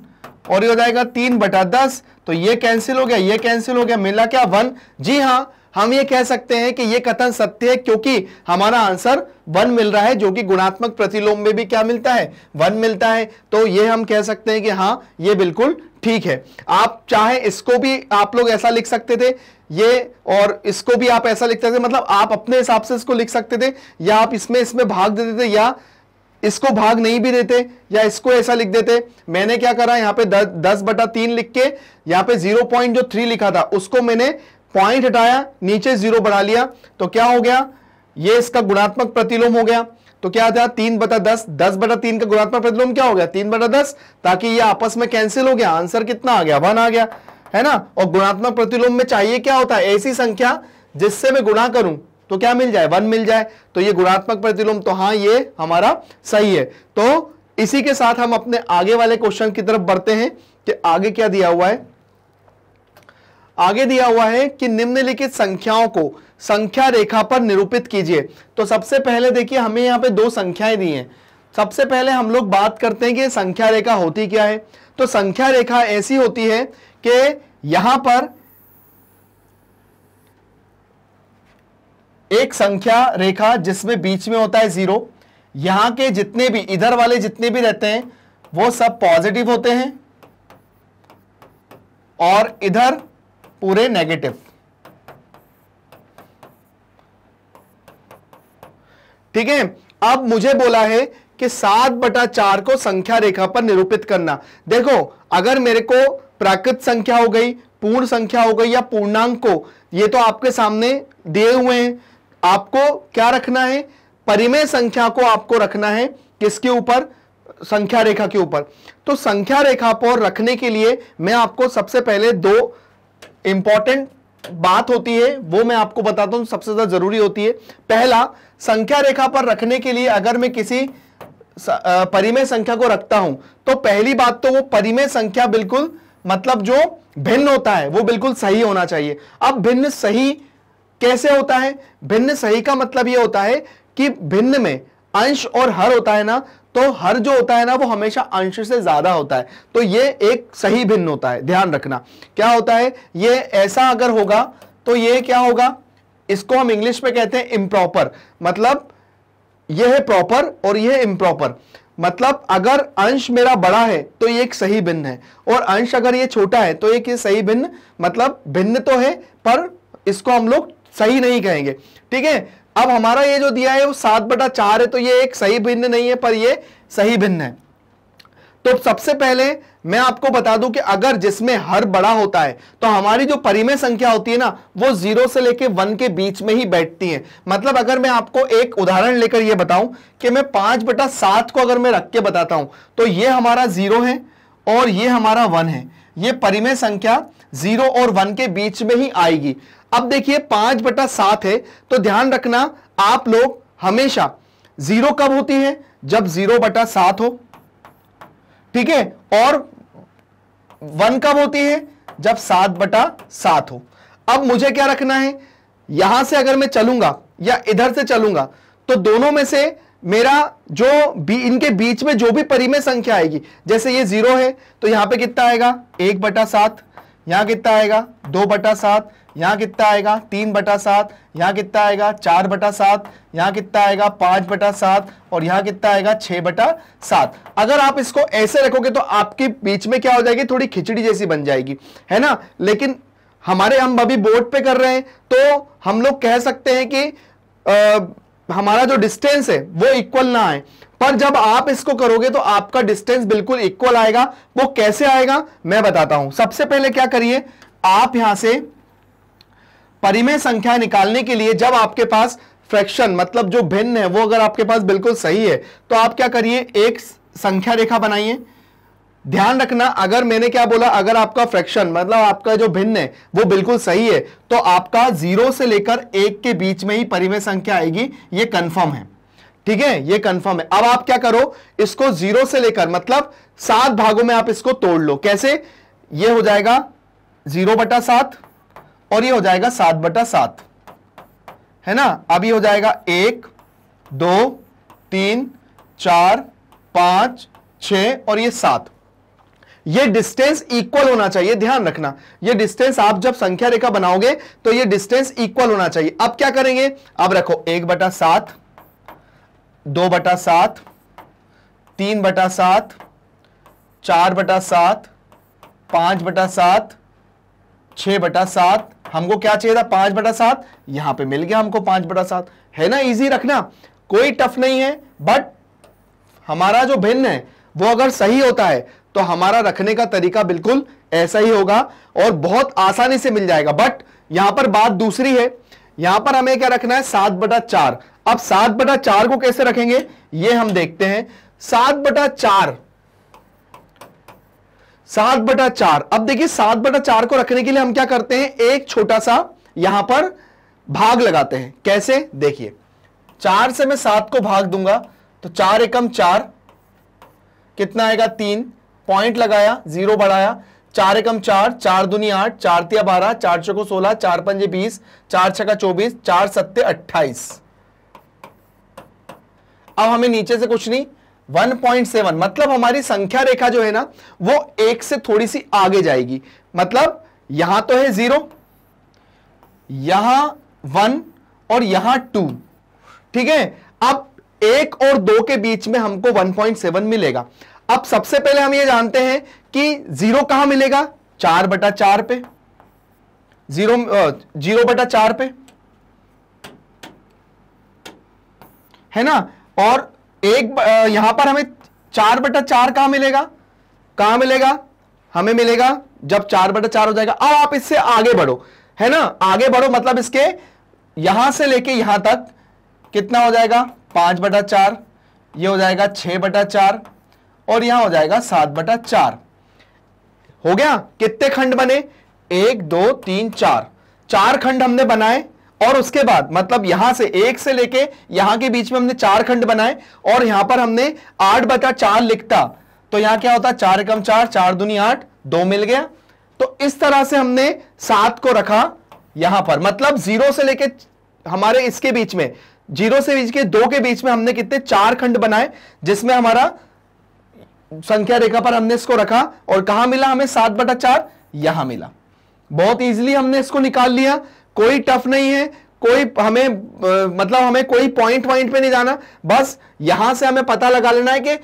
[SPEAKER 1] और ये हो जाएगा तीन बटा दस तो ये कैंसिल हो गया ये कैंसिल हो गया मिला क्या वन जी हाँ हम ये कह सकते हैं कि ये कथन सत्य है क्योंकि हमारा आंसर वन मिल रहा है जो कि गुणात्मक प्रतिलोम में भी क्या मिलता है वन मिलता है तो ये हम कह सकते हैं कि हाँ ये बिल्कुल ठीक है आप चाहे इसको भी आप लोग ऐसा लिख सकते थे ये और इसको भी आप ऐसा लिख सकते थे मतलब आप अपने हिसाब से इसको लिख सकते थे या आप इसमें इसमें भाग देते थे या इसको भाग नहीं भी देते या इसको ऐसा लिख देते मैंने क्या करा यहां पे द, दस बटा तीन लिख के यहां पे जीरो पॉइंट जो थ्री लिखा था उसको मैंने पॉइंट हटाया नीचे जीरो बढ़ा लिया तो क्या हो गया ये इसका गुणात्मक प्रतिलोम हो गया तो क्या था तीन बटा दस दस बटा तीन का गुणात्मक प्रतिलोम क्या हो गया तीन बटा दस ताकि ये आपस में कैंसिल हो गया आंसर कितना आ गया वन आ गया है ना और गुणात्मक प्रतिलोम में चाहिए क्या होता है ऐसी संख्या जिससे मैं गुणा करूं तो क्या मिल जाए वन मिल जाए तो ये गुणात्मक प्रतिलोम तो हाँ ये हमारा सही है तो इसी के साथ हम अपने आगे वाले क्वेश्चन की तरफ बढ़ते हैं कि आगे क्या दिया हुआ है आगे दिया हुआ है कि निम्नलिखित संख्याओं को संख्या रेखा पर निरूपित कीजिए तो सबसे पहले देखिए हमें यहाँ पे दो संख्याएं दी हैं सबसे पहले हम लोग बात करते हैं कि संख्या रेखा होती क्या है तो संख्या रेखा ऐसी होती है कि यहां पर एक संख्या रेखा जिसमें बीच में होता है जीरो यहां के जितने भी इधर वाले जितने भी रहते हैं वो सब पॉजिटिव होते हैं और इधर पूरे नेगेटिव ठीक है अब मुझे बोला है कि सात बटा चार को संख्या रेखा पर निरूपित करना देखो अगर मेरे को प्राकृत संख्या हो गई पूर्ण संख्या हो गई या पूर्णांक को ये तो आपके सामने दिए हुए हैं आपको क्या रखना है परिमेय संख्या को आपको रखना है किसके ऊपर संख्या रेखा के ऊपर तो संख्या रेखा पर रखने के लिए मैं आपको सबसे पहले दो इंपॉर्टेंट बात होती है वो मैं आपको बताता हूं सबसे ज्यादा जरूरी होती है पहला संख्या रेखा पर रखने के लिए अगर मैं किसी परिमेय संख्या को रखता हूं तो पहली बात तो वो परिमेय संख्या बिल्कुल मतलब जो भिन्न होता है वो बिल्कुल सही होना चाहिए अब भिन्न सही कैसे होता है भिन्न सही का मतलब यह होता है कि भिन्न में अंश और हर होता है ना तो हर जो होता है ना वो हमेशा अंश से ज्यादा होता है तो ये एक सही भिन्न होता है ध्यान रखना क्या होता है ये ऐसा अगर होगा तो ये क्या होगा इसको हम इंग्लिश में कहते हैं इम्प्रॉपर मतलब ये है प्रॉपर और ये इम्प्रॉपर मतलब अगर अंश मेरा बड़ा है तो ये एक सही भिन्न है और अंश अगर ये छोटा है तो एक ये सही भिन्न मतलब भिन्न तो है पर इसको हम लोग सही नहीं कहेंगे ठीक है अब हमारा ये जो दिया है वो सात बटा चार है तो ये एक सही भिन्न नहीं है पर ये सही भिन्न है तो सबसे पहले मैं आपको बता दूं कि अगर जिसमें हर बड़ा होता है तो हमारी जो परिमेय संख्या होती है ना वो जीरो से लेके वन के बीच में ही बैठती है मतलब अगर मैं आपको एक उदाहरण लेकर ये बताऊं कि मैं पांच बटा सात को अगर मैं रख के बताता हूं तो ये हमारा जीरो है और ये हमारा वन है ये परिमेय संख्या जीरो और वन के बीच में ही आएगी अब देखिए पांच बटा सात है तो ध्यान रखना आप लोग हमेशा जीरो कब होती है जब जीरो बटा सात हो ठीक है और वन कब होती है जब सात बटा सात हो अब मुझे क्या रखना है यहां से अगर मैं चलूंगा या इधर से चलूंगा तो दोनों में से मेरा जो भी इनके बीच में जो भी परिमेय संख्या आएगी जैसे ये जीरो है तो यहां पे कितना आएगा एक बटा सात यहां कितना आएगा दो बटा सात यहाँ कितना आएगा तीन बटा सात यहाँ कितना आएगा चार बटा सात यहाँ कितना आएगा पांच बटा सात और यहाँ कितना आएगा छह बटा सात अगर आप इसको ऐसे रखोगे तो आपके बीच में क्या हो जाएगी थोड़ी खिचड़ी जैसी बन जाएगी है ना लेकिन हमारे हम अभी बोर्ड पे कर रहे हैं तो हम लोग कह सकते हैं कि आ, हमारा जो डिस्टेंस है वो इक्वल ना आए पर जब आप इसको करोगे तो आपका डिस्टेंस बिल्कुल इक्वल आएगा वो कैसे आएगा मैं बताता हूं सबसे पहले क्या करिए आप यहां से परिमेय संख्या निकालने के लिए जब आपके पास फ्रैक्शन मतलब जो भिन्न है वो अगर आपके पास बिल्कुल सही है तो आप क्या करिए एक संख्या रेखा बनाइए ध्यान रखना अगर मैंने क्या बोला अगर आपका फ्रैक्शन मतलब आपका जो भिन्न है वो बिल्कुल सही है तो आपका जीरो से लेकर एक के बीच में ही परिमेय संख्या आएगी ये कंफर्म है ठीक है ये कंफर्म है अब आप क्या करो इसको जीरो से लेकर मतलब सात भागों में आप इसको तोड़ लो कैसे ये हो जाएगा जीरो बटा सात और ये हो जाएगा सात बटा सात है ना अब ये हो जाएगा एक दो तीन चार पांच छ और ये सात ये डिस्टेंस इक्वल होना चाहिए ध्यान रखना ये डिस्टेंस आप जब संख्या रेखा बनाओगे तो ये डिस्टेंस इक्वल होना चाहिए अब क्या करेंगे अब रखो एक बटा सात दो बटा सात तीन बटा सात चार बटा सात पांच बटा सात छ बटा सात हमको क्या चाहिए था पांच बटा सात यहां पे मिल गया हमको पांच बटा सात है ना इजी रखना कोई टफ नहीं है बट हमारा जो भिन्न है वो अगर सही होता है तो हमारा रखने का तरीका बिल्कुल ऐसा ही होगा और बहुत आसानी से मिल जाएगा बट यहां पर बात दूसरी है यहां पर हमें क्या रखना है सात बटा चार अब सात बटा चार को कैसे रखेंगे ये हम देखते हैं सात बटा चार सात बटा चार अब देखिए सात बटा चार को रखने के लिए हम क्या करते हैं एक छोटा सा यहां पर भाग लगाते हैं कैसे देखिए चार से मैं सात को भाग दूंगा तो चार एकम चार कितना आएगा तीन पॉइंट लगाया जीरो बढ़ाया चार एकम चार चार दुनी आठ चार तिया बारह चार छको सोलह चार पंजे बीस चार छका चौबीस चार सत्य अट्ठाईस अब हमें नीचे से कुछ नहीं 1.7 मतलब हमारी संख्या रेखा जो है ना वो एक से थोड़ी सी आगे जाएगी मतलब यहां तो है जीरो यहां वन और यहां टू ठीक है अब एक और दो के बीच में हमको 1.7 मिलेगा अब सबसे पहले हम ये जानते हैं कि जीरो कहां मिलेगा चार बटा चार पे जीरो जीरो बटा चार पे है ना और एक यहां पर हमें चार बटा चार कहां मिलेगा कहां मिलेगा हमें मिलेगा जब चार बटा चार हो जाएगा अब आप इससे आगे बढ़ो है ना आगे बढ़ो मतलब इसके यहां से लेके यहां तक कितना हो जाएगा पांच बटा चार ये हो जाएगा छह बटा चार और यहां हो जाएगा सात बटा चार हो गया कितने खंड बने एक दो तीन चार चार खंड हमने बनाए और उसके बाद मतलब यहां से एक से लेके यहां के बीच में हमने चार खंड बनाए और यहां पर हमने आठ बटा चार लिखता तो यहां क्या होता चार कम चार चार दुनिया आठ दो मिल गया तो इस तरह से हमने सात को रखा यहां पर मतलब जीरो से लेके हमारे इसके बीच में जीरो से बीच के दो के बीच में हमने कितने चार खंड बनाए जिसमें हमारा संख्या रेखा पर हमने इसको रखा और कहा मिला हमें सात बटा चार यहां मिला बहुत इजीली हमने इसको निकाल लिया कोई टफ नहीं है कोई हमें मतलब हमें कोई पॉइंट वाइंट पे नहीं जाना बस यहां से हमें पता लगा लेना है कि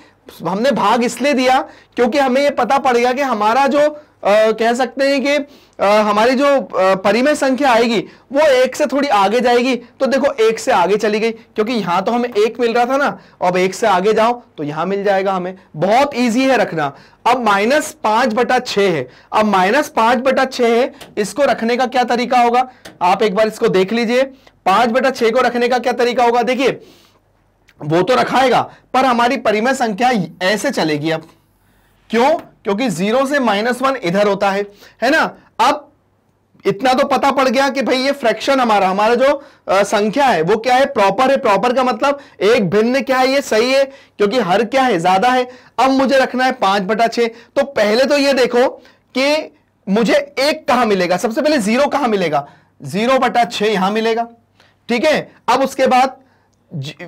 [SPEAKER 1] हमने भाग इसलिए दिया क्योंकि हमें यह पता पड़ गया कि हमारा जो कह सकते हैं कि आ, हमारी जो परिमेय संख्या आएगी वो एक से थोड़ी आगे जाएगी तो देखो एक से आगे चली गई क्योंकि यहां तो हमें एक मिल रहा था ना अब एक से आगे जाओ तो यहां मिल जाएगा हमें बहुत ईजी है रखना अब माइनस पांच बटा छ है अब माइनस पांच बटा छ है इसको रखने का क्या तरीका होगा आप एक बार इसको देख लीजिए पांच बटा छ को रखने का क्या तरीका होगा देखिए वो तो रखाएगा पर हमारी परिमेय संख्या ऐसे चलेगी अब क्यों क्योंकि जीरो से माइनस वन इधर होता है है ना अब इतना तो पता पड़ गया कि भाई ये फ्रैक्शन हमारा हमारा जो आ, संख्या है वो क्या है प्रॉपर है प्रॉपर का मतलब एक भिन्न क्या है ये सही है क्योंकि हर क्या है ज्यादा है अब मुझे रखना है पांच बटा छे तो पहले तो ये देखो कि मुझे एक कहां मिलेगा सबसे पहले जीरो कहां मिलेगा जीरो बटा छ यहां मिलेगा ठीक है अब उसके बाद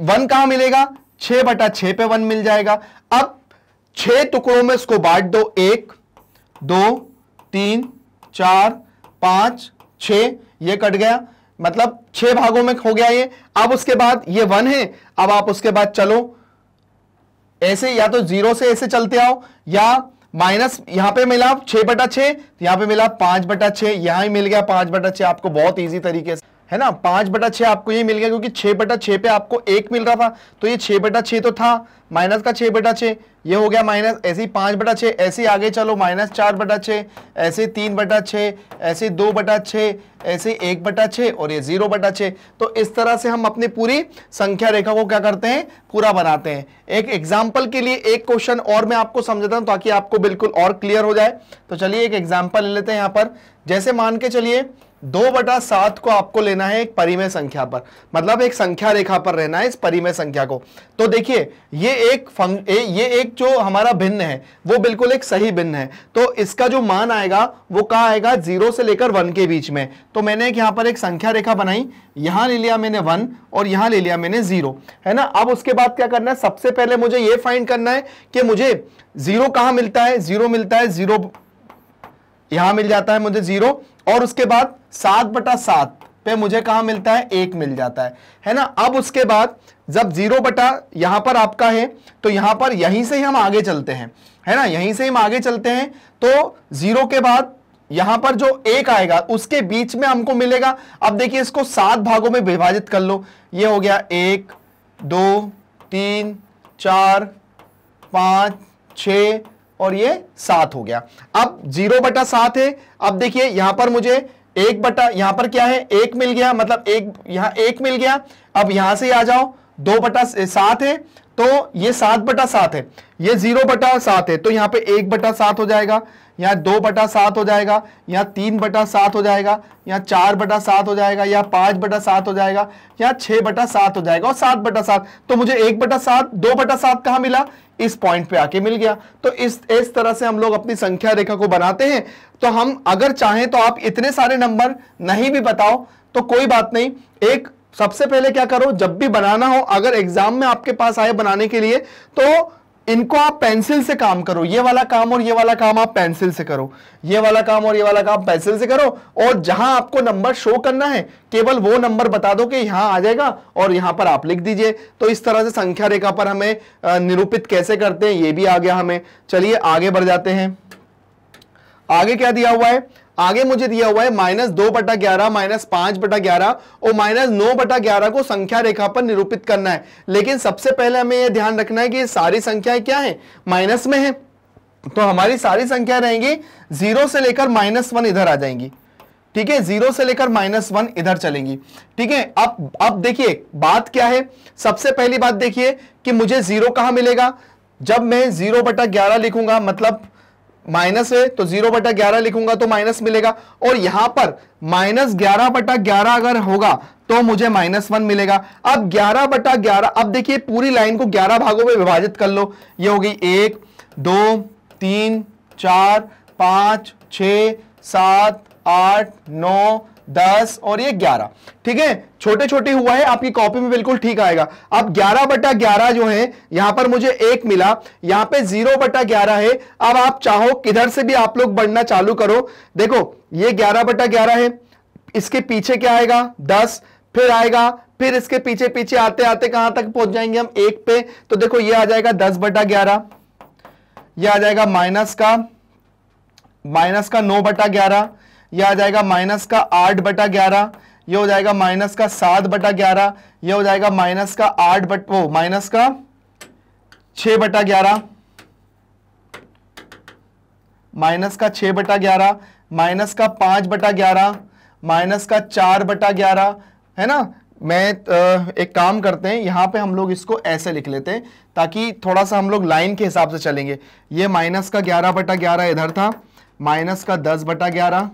[SPEAKER 1] वन कहां मिलेगा छ बटा छ पे वन मिल जाएगा अब छह टुकड़ों में इसको बांट दो एक दो तीन चार पांच छ ये कट गया मतलब छह भागों में हो गया ये अब उसके बाद ये वन है अब आप उसके बाद चलो ऐसे या तो जीरो से ऐसे चलते आओ या माइनस यहां पे मिला छह बटा छह यहां पे मिला पांच बटा छह यहां ही मिल गया पांच बटा छह आपको बहुत इजी तरीके से है ना पांच बटा छः आपको ये मिल गया क्योंकि छह बटा छ पे आपको एक मिल रहा था तो ये छह बटा छः तो था माइनस का छह बटा छः ये हो गया माइनस ऐसे ही पांच बटा छः ऐसे आगे चलो माइनस चार बटा छः ऐसे तीन बटा छः ऐसे दो बटा छः ऐसे एक बटा छः और ये जीरो बटा छः तो इस तरह से हम अपनी पूरी संख्या रेखा को क्या करते हैं पूरा बनाते हैं एक एग्जाम्पल के लिए एक क्वेश्चन और मैं आपको समझाता हूँ ताकि आपको बिल्कुल और क्लियर हो जाए तो चलिए एक एग्जाम्पल ले लेते हैं यहां पर जैसे मान के चलिए दो बटा सात को आपको लेना है एक परिमेय संख्या पर मतलब एक संख्या रेखा पर रहना है इस परिमेय संख्या को तो देखिए ये एक ए, ये एक जो हमारा भिन्न है वो बिल्कुल एक सही भिन्न है तो इसका जो मान आएगा वो कहा आएगा जीरो से लेकर वन के बीच में तो मैंने एक यहां पर एक संख्या रेखा बनाई यहां ले लिया मैंने वन और यहां ले लिया मैंने जीरो है ना अब उसके बाद क्या करना है सबसे पहले मुझे ये फाइंड करना है कि मुझे जीरो कहां मिलता है जीरो मिलता है जीरो यहां मिल जाता है मुझे जीरो और उसके बाद सात बटा सात पे मुझे कहा मिलता है एक मिल जाता है है ना अब उसके बाद जब जीरो बटा यहां पर आपका है तो यहां पर यहीं से ही हम आगे चलते हैं है ना यहीं से हम आगे चलते हैं तो जीरो के बाद यहां पर जो एक आएगा उसके बीच में हमको मिलेगा अब देखिए इसको सात भागों में विभाजित कर लो ये हो गया एक दो तीन चार पांच छ और ये सात हो गया अब जीरो बटा सात है अब देखिए यहां पर मुझे एक बटा यहां पर क्या है एक मिल गया मतलब एक यहां एक मिल गया अब यहां से आ जाओ दो बटा सात है तो ये सात बटा सात है ये जीरो बटा सात है तो यहां पे एक बटा सात हो जाएगा यहाँ दो बटा सात हो जाएगा यहाँ तीन बटा सात हो जाएगा यहाँ चार बटा सात हो जाएगा यहाँ पांच बटा सात हो जाएगा यहाँ छह बटा सात हो जाएगा और सात बटा सात तो मुझे एक बटा सात दो बटा सात कहाँ मिला इस पॉइंट पे आके मिल गया तो इस इस तरह से हम लोग अपनी संख्या रेखा को बनाते हैं तो हम अगर चाहें तो आप इतने सारे नंबर नहीं भी बताओ तो कोई बात नहीं एक सबसे पहले क्या करो जब भी बनाना हो अगर एग्जाम में आपके पास आए बनाने के लिए तो इनको आप पेंसिल से काम करो ये वाला काम और ये वाला काम आप पेंसिल से करो ये वाला काम और ये वाला काम पेंसिल से करो और जहां आपको नंबर शो करना है केवल वो नंबर बता दो कि यहां आ जाएगा और यहां पर आप लिख दीजिए तो इस तरह से संख्या रेखा पर हमें निरूपित कैसे करते हैं ये भी आ गया हमें चलिए आगे बढ़ जाते हैं आगे क्या दिया हुआ है आगे मुझे दिया हुआ है माइनस दो बटा ग्यारह माइनस पांच बटा ग्यारह और माइनस नौ बटा ग्यारह को संख्या रेखा पर निरूपित करना है लेकिन सबसे पहले हमें यह ध्यान रखना है कि सारी संख्याएं क्या है माइनस में है तो हमारी सारी संख्या रहेंगी जीरो से लेकर माइनस वन इधर आ जाएंगी ठीक है जीरो से लेकर माइनस वन इधर चलेंगी ठीक है अब अब देखिए बात क्या है सबसे पहली बात देखिए कि मुझे जीरो कहां मिलेगा जब मैं जीरो बटा ग्यारह लिखूंगा मतलब माइनस है तो जीरो बटा ग्यारह लिखूंगा तो माइनस मिलेगा और यहां पर माइनस ग्यारह बटा ग्यारह अगर होगा तो मुझे माइनस वन मिलेगा अब ग्यारह बटा ग्यारह अब देखिए पूरी लाइन को ग्यारह भागों में विभाजित कर लो ये हो गई एक दो तीन चार पांच छ सात आठ नौ दस और ये ग्यारह ठीक है छोटे छोटे हुआ है आपकी कॉपी में बिल्कुल ठीक आएगा अब ग्यारह बटा ग्यारह जो है यहां पर मुझे एक मिला यहां पे जीरो बटा ग्यारह है अब आप चाहो किधर से भी आप लोग बढ़ना चालू करो देखो ये ग्यारह बटा ग्यारह है इसके पीछे क्या आएगा दस फिर आएगा फिर इसके पीछे पीछे आते आते कहां तक पहुंच जाएंगे हम एक पे तो देखो ये आ जाएगा दस बटा ग्यारह यह आ जाएगा माइनस का माइनस का नौ बटा ग्यारह यह आ जाएगा माइनस का आठ बटा ग्यारह यह हो जाएगा माइनस का सात बटा ग्यारह यह हो जाएगा माइनस का आठ बट वो माइनस का छ बटा ग्यारह माइनस का छ बटा ग्यारह माइनस का पांच बटा ग्यारह माइनस का चार बटा ग्यारह है ना मैं एक काम करते हैं यहां पे हम लोग इसको ऐसे लिख लेते हैं ताकि थोड़ा सा हम लोग लाइन के हिसाब से चलेंगे ये माइनस का ग्यारह बटा ग्यारह इधर था माइनस का दस बटा ग्यारह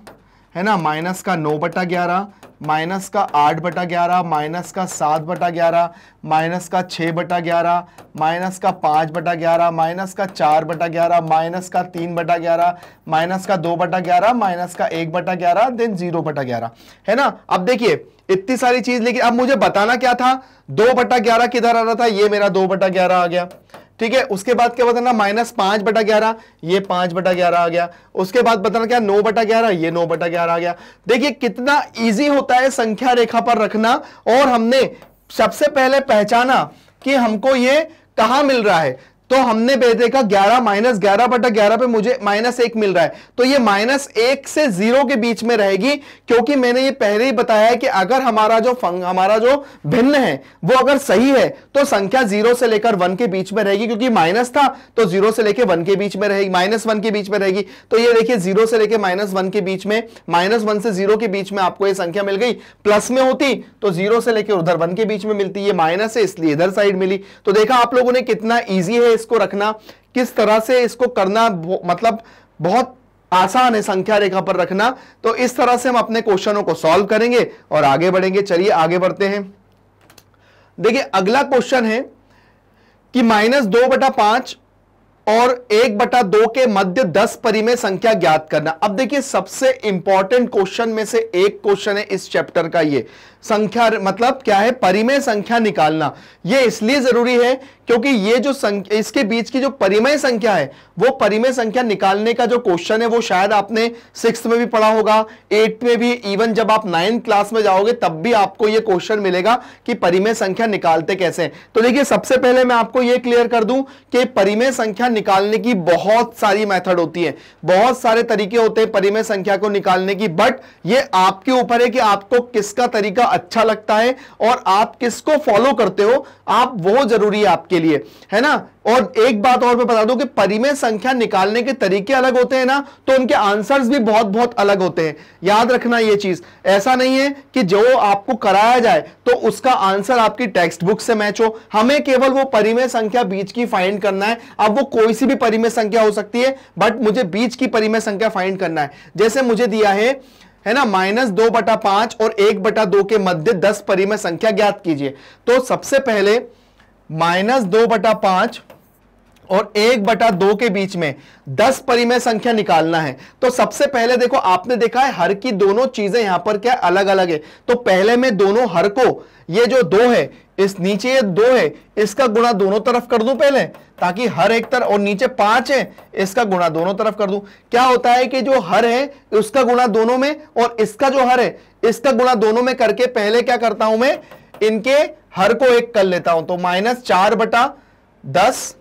[SPEAKER 1] है ना माइनस का नौ बटा ग्यारह माइनस का आठ बटा ग्यारह माइनस का सात बटा ग्यारह माइनस का छः बटा ग्यारह माइनस का पाँच बटा ग्यारह माइनस का चार बटा ग्यारह माइनस का तीन बटा ग्यारह माइनस का दो बटा ग्यारह माइनस का एक बटा ग्यारह देन जीरो बटा ग्यारह है ना अब देखिए इतनी सारी चीज़ लेकिन अब मुझे बताना क्या था दो बटा ग्यारह किधर आ रहा था ये मेरा दो बटा ग्यारह आ गया ठीक है उसके बाद क्या बताना माइनस पांच बटा ग्यारह ये पांच बटा ग्यारह आ गया उसके बाद बताना क्या नौ बटा ग्यारह ये नौ बटा ग्यारह आ गया देखिए कितना इजी होता है संख्या रेखा पर रखना और हमने सबसे पहले पहचाना कि हमको ये कहा मिल रहा है तो हमने देखा ग्यारह माइनस ग्यारह बटा ग्यारह पे मुझे माइनस एक मिल रहा है तो ये माइनस एक से जीरो के बीच में रहेगी क्योंकि मैंने ये पहले ही बताया है कि अगर हमारा जो फंग हमारा जो भिन्न है वो अगर सही है तो संख्या जीरो से लेकर वन के बीच में रहेगी क्योंकि माइनस था तो जीरो से लेकर वन के बीच में रहेगी माइनस वन के बीच में रहेगी तो ये देखिए जीरो से लेकर माइनस वन के बीच में माइनस वन से जीरो के बीच में आपको यह संख्या मिल गई प्लस में होती तो जीरो से लेकर उधर वन के बीच में मिलती है माइनस है इसलिए इधर साइड मिली तो देखा आप लोगों ने कितना ईजी है इसको रखना किस तरह से इसको करना मतलब बहुत आसान है संख्या रेखा पर रखना तो इस तरह से हम अपने क्वेश्चनों को सॉल्व करेंगे और आगे बढ़ेंगे चलिए आगे बढ़ते हैं देखिए अगला क्वेश्चन है कि माइनस दो बटा पांच और एक बटा दो के मध्य दस परिमेय संख्या ज्ञात करना अब देखिए सबसे इंपॉर्टेंट क्वेश्चन में से एक क्वेश्चन है इस चैप्टर का ये संख्या मतलब क्या है परिमेय संख्या निकालना ये इसलिए जरूरी है क्योंकि ये जो संख्या इसके बीच की जो परिमेय संख्या है वो परिमेय संख्या निकालने का जो क्वेश्चन है वो शायद आपने सिक्स में भी पढ़ा होगा एट में भी इवन जब आप नाइन्थ क्लास में जाओगे तब भी आपको ये क्वेश्चन मिलेगा कि परिमेय संख्या निकालते कैसे तो देखिए सबसे पहले मैं आपको ये क्लियर कर दूं कि परिमेय संख्या निकालने की बहुत सारी मेथड होती है बहुत सारे तरीके होते हैं परिमेय संख्या को निकालने की बट ये आपके ऊपर है कि आपको किसका तरीका अच्छा लगता है और आप किसको फॉलो करते हो आप वो जरूरी है आपके लिए है ना और एक बात और मैं बता दूं कि परिमेय संख्या निकालने के तरीके अलग होते हैं ना तो उनके आंसर्स भी बहुत बहुत अलग होते हैं याद रखना ये चीज ऐसा नहीं है कि जो आपको कराया जाए तो उसका आंसर आपकी टेक्स्ट बुक से मैच हो हमें केवल वो परिमेय संख्या बीच की फाइंड करना है अब वो कोई सी भी परिमेय संख्या हो सकती है बट मुझे बीच की परिमेय संख्या फाइंड करना है जैसे मुझे दिया है है ना माइनस दो बटा पांच और एक बटा दो के मध्य दस परिमेय संख्या ज्ञात कीजिए तो सबसे पहले माइनस दो बटा पांच और एक बटा दो के बीच में दस परिमेय संख्या निकालना है तो सबसे पहले देखो आपने देखा है हर की दोनों चीजें यहां पर क्या अलग अलग है तो पहले में दोनों हर को ये जो दो है इस नीचे ये दो है इसका गुणा दोनों तरफ कर दूं पहले ताकि हर एक तरफ और नीचे पांच है इसका गुणा दोनों तरफ कर दूं क्या होता है कि जो हर है उसका गुणा दोनों में और इसका जो हर है इसका गुणा दोनों में करके पहले क्या करता हूं मैं इनके हर को एक कर लेता हूं तो माइनस चार बटा दस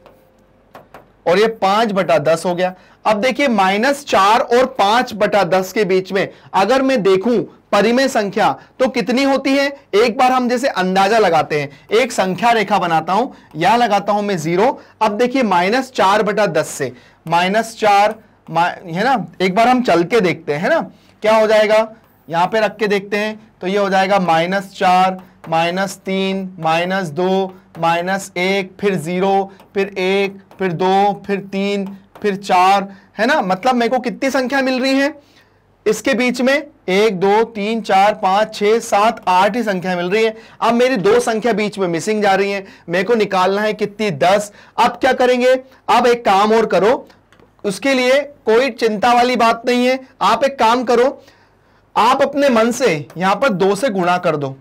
[SPEAKER 1] और ये पांच बटा दस हो गया अब देखिए माइनस चार और पांच बटा दस के बीच में अगर मैं देखूं परिमेय संख्या तो कितनी होती है एक बार हम जैसे अंदाजा लगाते हैं एक संख्या रेखा बनाता हूं यहां लगाता हूं मैं जीरो अब देखिए माइनस चार बटा दस से माइनस चार है ना एक बार हम चल के देखते हैं ना क्या हो जाएगा यहां पे रख के देखते हैं तो ये हो जाएगा माइनस चार माइनस तीन माइनस दो माइनस एक फिर जीरो फिर एक फिर दो फिर तीन फिर चार है ना मतलब मेरे को कितनी संख्या मिल रही है इसके बीच में एक दो तीन चार पांच छह सात आठ ही संख्या मिल रही है अब मेरी दो संख्या बीच में मिसिंग जा रही है मेरे को निकालना है कितनी दस अब क्या करेंगे अब एक काम और करो उसके लिए कोई चिंता वाली बात नहीं है आप एक काम करो आप अपने मन से यहां पर दो से गुणा कर दो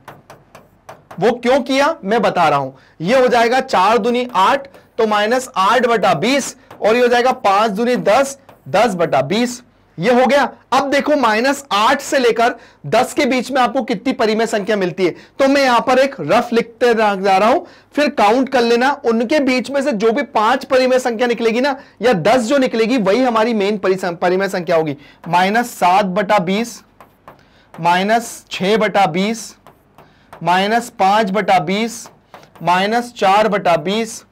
[SPEAKER 1] वो क्यों किया मैं बता रहा हूं ये हो जाएगा चार दुनी आठ तो माइनस आठ बटा बीस और ये हो जाएगा पांच दुनी दस दस बटा बीस ये हो गया अब देखो माइनस आठ से लेकर दस के बीच में आपको कितनी परिमय संख्या मिलती है तो मैं यहां पर एक रफ लिखते जा रहा हूं फिर काउंट कर लेना उनके बीच में से जो भी पांच परिमय संख्या निकलेगी ना या दस जो निकलेगी वही हमारी मेन परिमय संख्या होगी माइनस सात बटा बीस माइनस छ बटा बीस माइनस पांच बटा बीस माइनस चार बटा बीस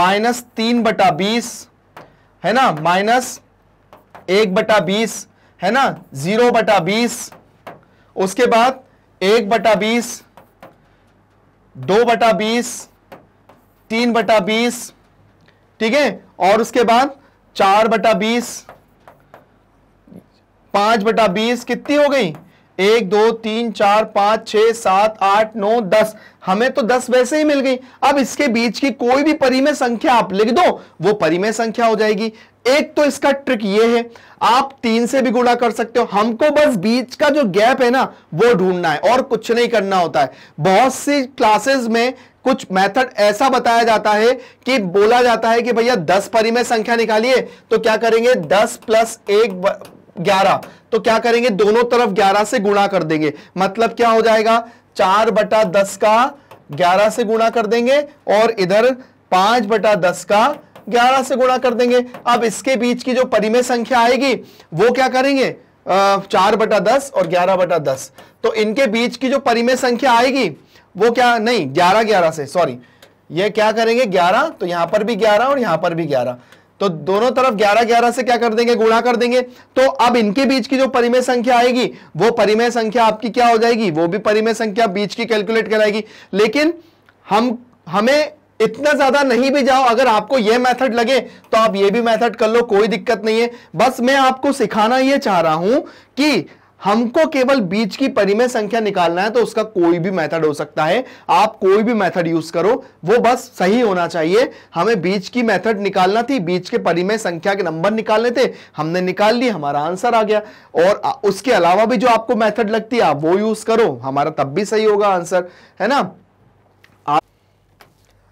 [SPEAKER 1] माइनस तीन बटा बीस है ना माइनस एक बटा बीस है ना जीरो बटा बीस उसके बाद एक बटा बीस दो बटा बीस तीन बटा बीस ठीक है और उसके बाद चार बटा बीस पांच बटा बीस कितनी हो गई एक दो तीन चार पांच छह सात आठ नौ दस हमें तो दस वैसे ही मिल गई अब इसके बीच की कोई भी परिमेय संख्या आप लिख दो वो परिमेय संख्या हो जाएगी एक तो इसका ट्रिक ये है आप तीन से भी गुणा कर सकते हो हमको बस बीच का जो गैप है ना वो ढूंढना है और कुछ नहीं करना होता है बहुत सी क्लासेस में कुछ मेथड ऐसा बताया जाता है कि बोला जाता है कि भैया दस परी में संख्या निकालिए तो क्या करेंगे दस प्लस एक ग्यारह तो क्या करेंगे दोनों तरफ ग्यारह से गुणा कर देंगे मतलब क्या हो जाएगा चार बटा दस का ग्यारह से गुणा कर देंगे और इधर पांच बटा दस का ग्यारह से गुणा कर देंगे अब इसके बीच की जो परिमेय संख्या आएगी वो क्या करेंगे चार बटा दस और ग्यारह बटा दस तो इनके बीच की जो परिमेय संख्या आएगी वो क्या नहीं ग्यारह ग्यारह से सॉरी ये क्या करेंगे ग्यारह तो यहां पर भी ग्यारह और यहां पर भी ग्यारह तो दोनों तरफ 11 11 से क्या कर देंगे गुणा कर देंगे तो अब इनके बीच की जो परिमेय संख्या आएगी वो परिमेय संख्या आपकी क्या हो जाएगी वो भी परिमेय संख्या बीच की कैलकुलेट कराएगी लेकिन हम हमें इतना ज्यादा नहीं भी जाओ अगर आपको यह मेथड लगे तो आप ये भी मेथड कर लो कोई दिक्कत नहीं है बस मैं आपको सिखाना यह चाह रहा हूं कि हमको केवल बीच की परिमेय संख्या निकालना है तो उसका कोई भी मेथड हो सकता है आप कोई भी मेथड यूज करो वो बस सही होना चाहिए हमें बीच की मेथड निकालना थी बीच के परिमेय संख्या के नंबर निकालने थे हमने निकाल लिए हमारा आंसर आ गया और उसके अलावा भी जो आपको मेथड लगती है आप वो यूज करो हमारा तब भी सही होगा आंसर है ना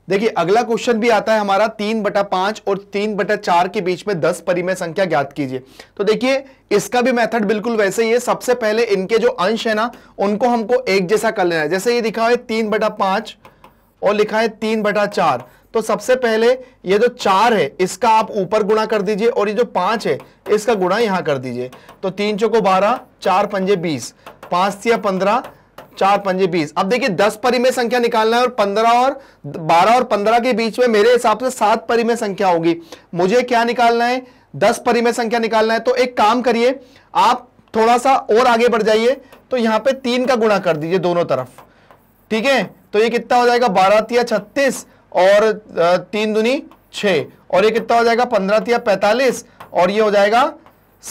[SPEAKER 1] देखिए अगला क्वेश्चन भी आता है हमारा तीन बटा पांच और तीन बटा चार के बीच में दस परिमय संख्या ज्ञात कीजिए तो देखिए इसका भी मेथड बिल्कुल वैसे ही है सबसे पहले इनके जो अंश है ना उनको हमको एक जैसा कर लेना है जैसे ये लिखा है तीन बटा पांच और लिखा है तीन बटा चार तो सबसे पहले ये जो चार है इसका आप ऊपर गुणा कर दीजिए और ये जो पांच है इसका गुणा यहां कर दीजिए तो तीन चौको बारह चार पंजे बीस पांच या पंद्रह चार पंजे बीस अब देखिए दस परिमेय संख्या निकालना है और पंद्रह और बारह और पंद्रह के बीच में मेरे हिसाब से सात परिमेय संख्या होगी मुझे क्या निकालना है दस परिमेय संख्या निकालना है तो एक काम करिए आप थोड़ा सा और आगे बढ़ जाइए तो यहां पे तीन का गुणा कर दीजिए दोनों तरफ ठीक है तो ये कितना हो जाएगा बारह तिया छत्तीस और तीन दुनी छ और ये कितना हो जाएगा पंद्रह तिया पैंतालीस और ये हो जाएगा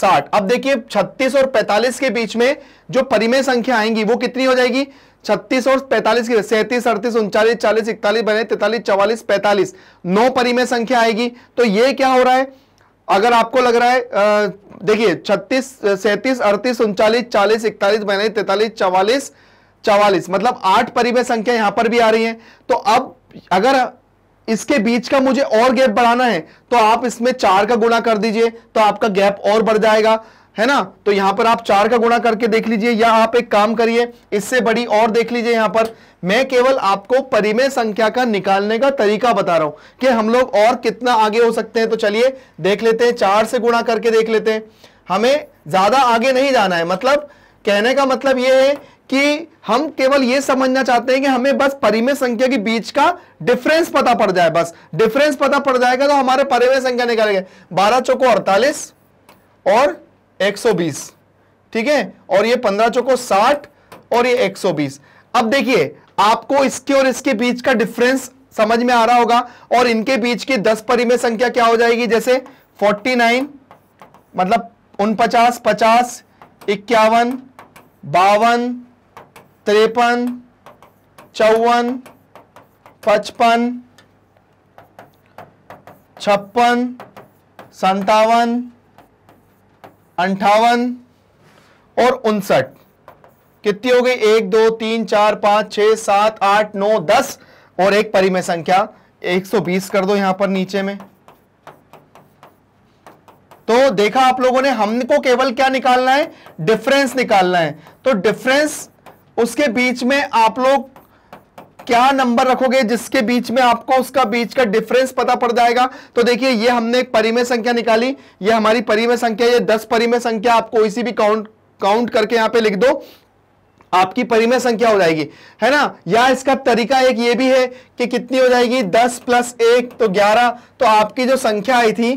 [SPEAKER 1] साठ अब देखिए छत्तीस और पैंतालीस के बीच में जो परिमेय संख्या आएंगी वो कितनी हो जाएगी छत्तीस और पैंतालीस की सैंतीस अड़तीस उनचालीस चालीस इकतालीस बने तैतालीस चवालीस पैंतालीस नौ परिमेय संख्या आएगी तो ये क्या हो रहा है अगर आपको लग रहा है देखिए छत्तीस सैंतीस अड़तीस उनचालीस चालीस इकतालीस बने तैतालीस चवालीस चवालीस मतलब आठ परिमेय संख्या यहां पर भी आ रही है तो अब अगर इसके बीच का मुझे और गैप बढ़ाना है तो आप इसमें चार का गुणा कर दीजिए तो आपका गैप और बढ़ जाएगा है ना तो यहां पर आप चार का गुणा करके देख लीजिए या आप एक काम करिए इससे बड़ी और देख लीजिए यहां पर मैं केवल आपको परिमेय संख्या का निकालने का तरीका बता रहा हूं कि हम लोग और कितना आगे हो सकते हैं तो चलिए देख लेते हैं चार से गुणा करके देख लेते हैं हमें ज्यादा आगे नहीं जाना है मतलब कहने का मतलब यह है कि हम केवल यह समझना चाहते हैं कि हमें बस परिमेय संख्या के बीच का डिफरेंस पता पड़ जाए बस डिफरेंस पता पड़ जाएगा तो हमारे परिमेय संख्या निकलेंगे बारह चौको अड़तालीस और 120 ठीक है और ये पंद्रह चौको साठ और ये 120 अब देखिए आपको इसके और इसके बीच का डिफरेंस समझ में आ रहा होगा और इनके बीच की दस परिमय संख्या क्या हो जाएगी जैसे फोर्टी मतलब उनपचास पचास इक्यावन बावन तिरपन चौवन पचपन छप्पन संतावन अंठावन और उनसठ कितनी हो गई एक दो तीन चार पांच छह सात आठ नौ दस और एक परिमय संख्या 120 कर दो यहां पर नीचे में तो देखा आप लोगों ने हमको केवल क्या निकालना है डिफरेंस निकालना है तो डिफरेंस उसके बीच में आप लोग क्या नंबर रखोगे जिसके बीच में आपको उसका बीच का डिफरेंस पता पड़ जाएगा तो देखिए ये हमने एक परिमेय संख्या निकाली ये हमारी परिमेय संख्या ये दस परिमेय संख्या आप कोई सी भी काउंट काउंट करके यहां पे लिख दो आपकी परिमेय संख्या हो जाएगी है ना या इसका तरीका एक ये भी है कि कितनी हो जाएगी दस प्लस एक तो ग्यारह तो आपकी जो संख्या आई थी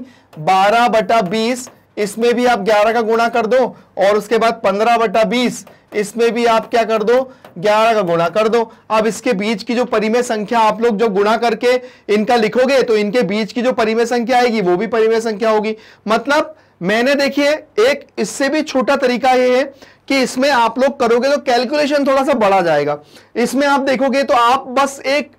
[SPEAKER 1] बारह बटा बीस इसमें भी आप ग्यारह का गुणा कर दो और उसके बाद पंद्रह बटा बीस इसमें भी आप क्या कर दो 11 का गुणा कर दो अब इसके बीच की जो परिमेय संख्या आप लोग जो गुणा करके इनका लिखोगे तो इनके बीच की जो परिमेय संख्या आएगी वो भी परिमेय संख्या होगी मतलब मैंने देखिए एक इससे भी छोटा तरीका ये है कि इसमें आप लोग करोगे तो कैलकुलेशन थोड़ा सा बढ़ा जाएगा इसमें आप देखोगे तो आप बस एक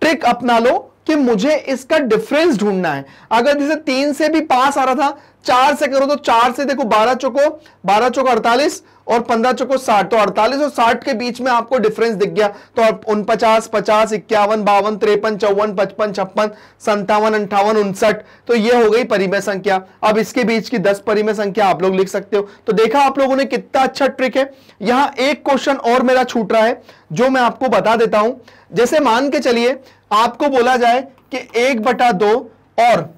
[SPEAKER 1] ट्रिक अपना लो कि मुझे इसका डिफरेंस ढूंढना है अगर जैसे तीन से भी पास आ रहा था चार से करो तो चार से देखो बारह चौको बारह चौको अड़तालीस और पंद्रह चौको साठ तो अड़तालीस और साठ के बीच में आपको डिफरेंस दिख गया तो आप उनपचास पचास पचास इक्यावन बावन तिरपन चौवन पचपन छप्पन संतावन अंठावन उनसठ तो ये हो गई परिमय संख्या अब इसके बीच की दस परिमय संख्या आप लोग लिख सकते हो तो देखा आप लोगों ने कितना अच्छा ट्रिक है यहां एक क्वेश्चन और मेरा छूट रहा है जो मैं आपको बता देता हूं जैसे मान के चलिए आपको बोला जाए कि एक बटा दो और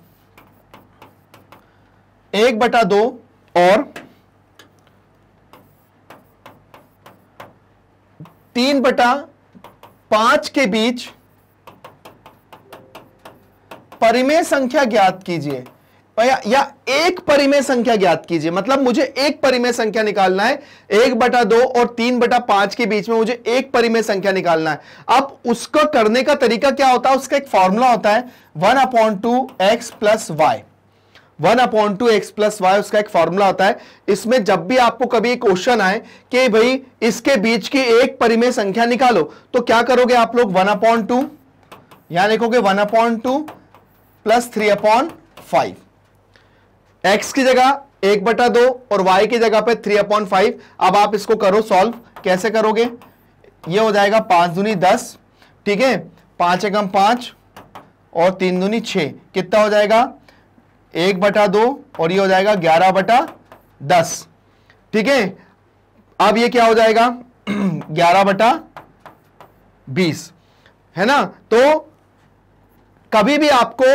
[SPEAKER 1] एक बटा दो और तीन बटा पांच के बीच परिमेय संख्या ज्ञात कीजिए या, एक परिमेय संख्या ज्ञात कीजिए मतलब मुझे एक परिमेय संख्या निकालना है एक बटा दो और तीन बटा पांच के बीच में मुझे एक परिमेय संख्या निकालना है अब उसका करने का तरीका क्या होता है उसका एक फॉर्मूला होता है one upon two x plus y one upon two x plus y उसका एक फॉर्मूला होता है इसमें जब भी आपको कभी एक क्वेश्चन आए कि भाई इसके बीच की एक परिमेय संख्या निकालो तो क्या करोगे आप लोग वन अपॉन टू यहां लिखोगे one upon two plus three upon five x की जगह एक बटा दो और वाई की जगह पे थ्री अपॉइंट फाइव अब आप इसको करो सॉल्व कैसे करोगे ये हो जाएगा पांच दूनी दस ठीक है पांच एकम पांच और तीन दूनी छ कितना हो जाएगा एक बटा दो और ये हो जाएगा ग्यारह बटा दस ठीक है अब ये क्या हो जाएगा ग्यारह बटा बीस है ना तो कभी भी आपको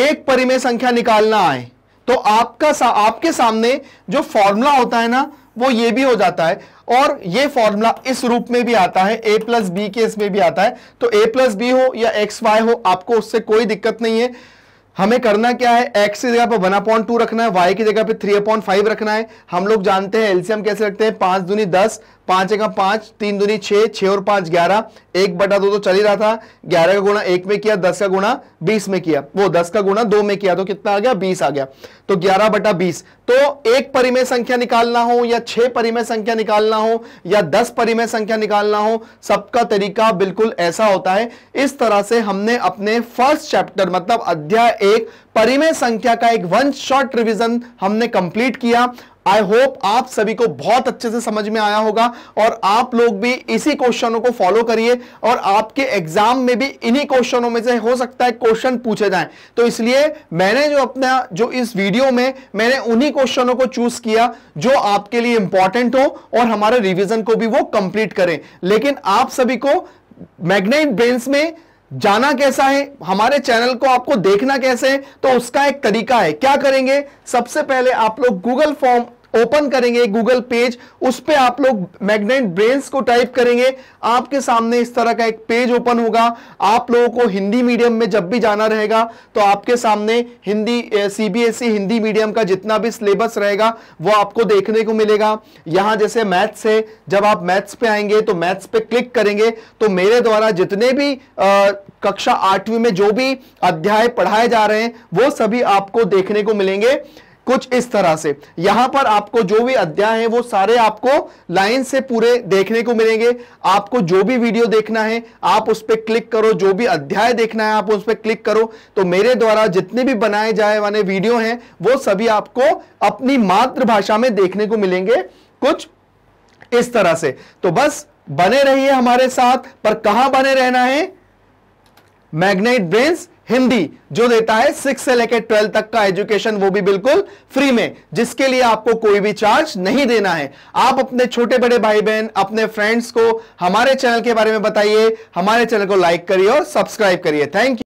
[SPEAKER 1] एक परिमेय संख्या निकालना आए तो आपका सा, आपके सामने जो फॉर्मूला होता है ना वो ये भी हो जाता है और ये फॉर्मूला इस रूप में भी आता है ए प्लस बी के इसमें भी आता है तो ए प्लस बी हो या एक्स वाई हो आपको उससे कोई दिक्कत नहीं है हमें करना क्या है एक्स की जगह पर वन अपॉइंट टू रखना है वाई की जगह पर थ्री अपॉइंट फाइव रखना है हम लोग जानते हैं एल्सियम कैसे रखते हैं पांच दूनी दस पांच एक पांच तीन दूनी छह छह और पांच ग्यारह एक बटा दो तो चल ही रहा था ग्यारह का गुणा एक में किया दस का गुणा बीस में किया वो दस का गुणा दो में किया तो कितना आ गया बीस आ गया तो ग्यारह बटा बीस तो एक परिमेय संख्या निकालना हो या छह परिमेय संख्या निकालना हो या दस परिमेय संख्या निकालना हो सबका तरीका बिल्कुल ऐसा होता है इस तरह से हमने अपने फर्स्ट चैप्टर मतलब अध्याय एक परिमेय संख्या का एक वन शॉर्ट रिविजन हमने कंप्लीट किया आई होप आप सभी को बहुत अच्छे से समझ में आया होगा और आप लोग भी इसी क्वेश्चनों को फॉलो करिए और आपके एग्जाम में भी इन्हीं क्वेश्चनों में से हो सकता है क्वेश्चन पूछे जाए तो इसलिए मैंने जो अपना जो इस वीडियो में मैंने उन्हीं क्वेश्चनों को चूज किया जो आपके लिए इंपॉर्टेंट हो और हमारे रिविजन को भी वो कंप्लीट करें लेकिन आप सभी को मैग्नेट ब्रेन्स में जाना कैसा है हमारे चैनल को आपको देखना कैसे है तो उसका एक तरीका है क्या करेंगे सबसे पहले आप लोग गूगल फॉर्म ओपन करेंगे गूगल पेज उस पर आप लोग मैग्नेट ब्रेन्स को टाइप करेंगे आपके सामने इस तरह का एक पेज ओपन होगा आप लोगों को हिंदी मीडियम में जब भी जाना रहेगा तो आपके सामने Hindi CBSE e Hindi medium का जितना भी सिलेबस रहेगा वो आपको देखने को मिलेगा यहां जैसे मैथ्स है जब आप मैथ्स पे आएंगे तो मैथ्स पे क्लिक करेंगे तो मेरे द्वारा जितने भी आ, कक्षा आठवीं में जो भी अध्याय पढ़ाए जा रहे हैं वो सभी आपको देखने को मिलेंगे कुछ इस तरह से यहां पर आपको जो भी अध्याय है वो सारे आपको लाइन से पूरे देखने को मिलेंगे आपको जो भी वीडियो देखना है आप उस पर क्लिक करो जो भी अध्याय देखना है आप उस पर क्लिक करो तो मेरे द्वारा जितने भी बनाए जाए वाले वीडियो हैं वो सभी आपको अपनी मातृभाषा में देखने को मिलेंगे कुछ इस तरह से तो बस बने रहिए हमारे साथ पर कहां बने रहना है मैग्नेट ब्रेन्स हिंदी जो देता है सिक्स से लेकर ट्वेल्थ तक का एजुकेशन वो भी बिल्कुल फ्री में जिसके लिए आपको कोई भी चार्ज नहीं देना है आप अपने छोटे बड़े भाई बहन अपने फ्रेंड्स को हमारे चैनल के बारे में बताइए हमारे चैनल को लाइक करिए और सब्सक्राइब करिए थैंक यू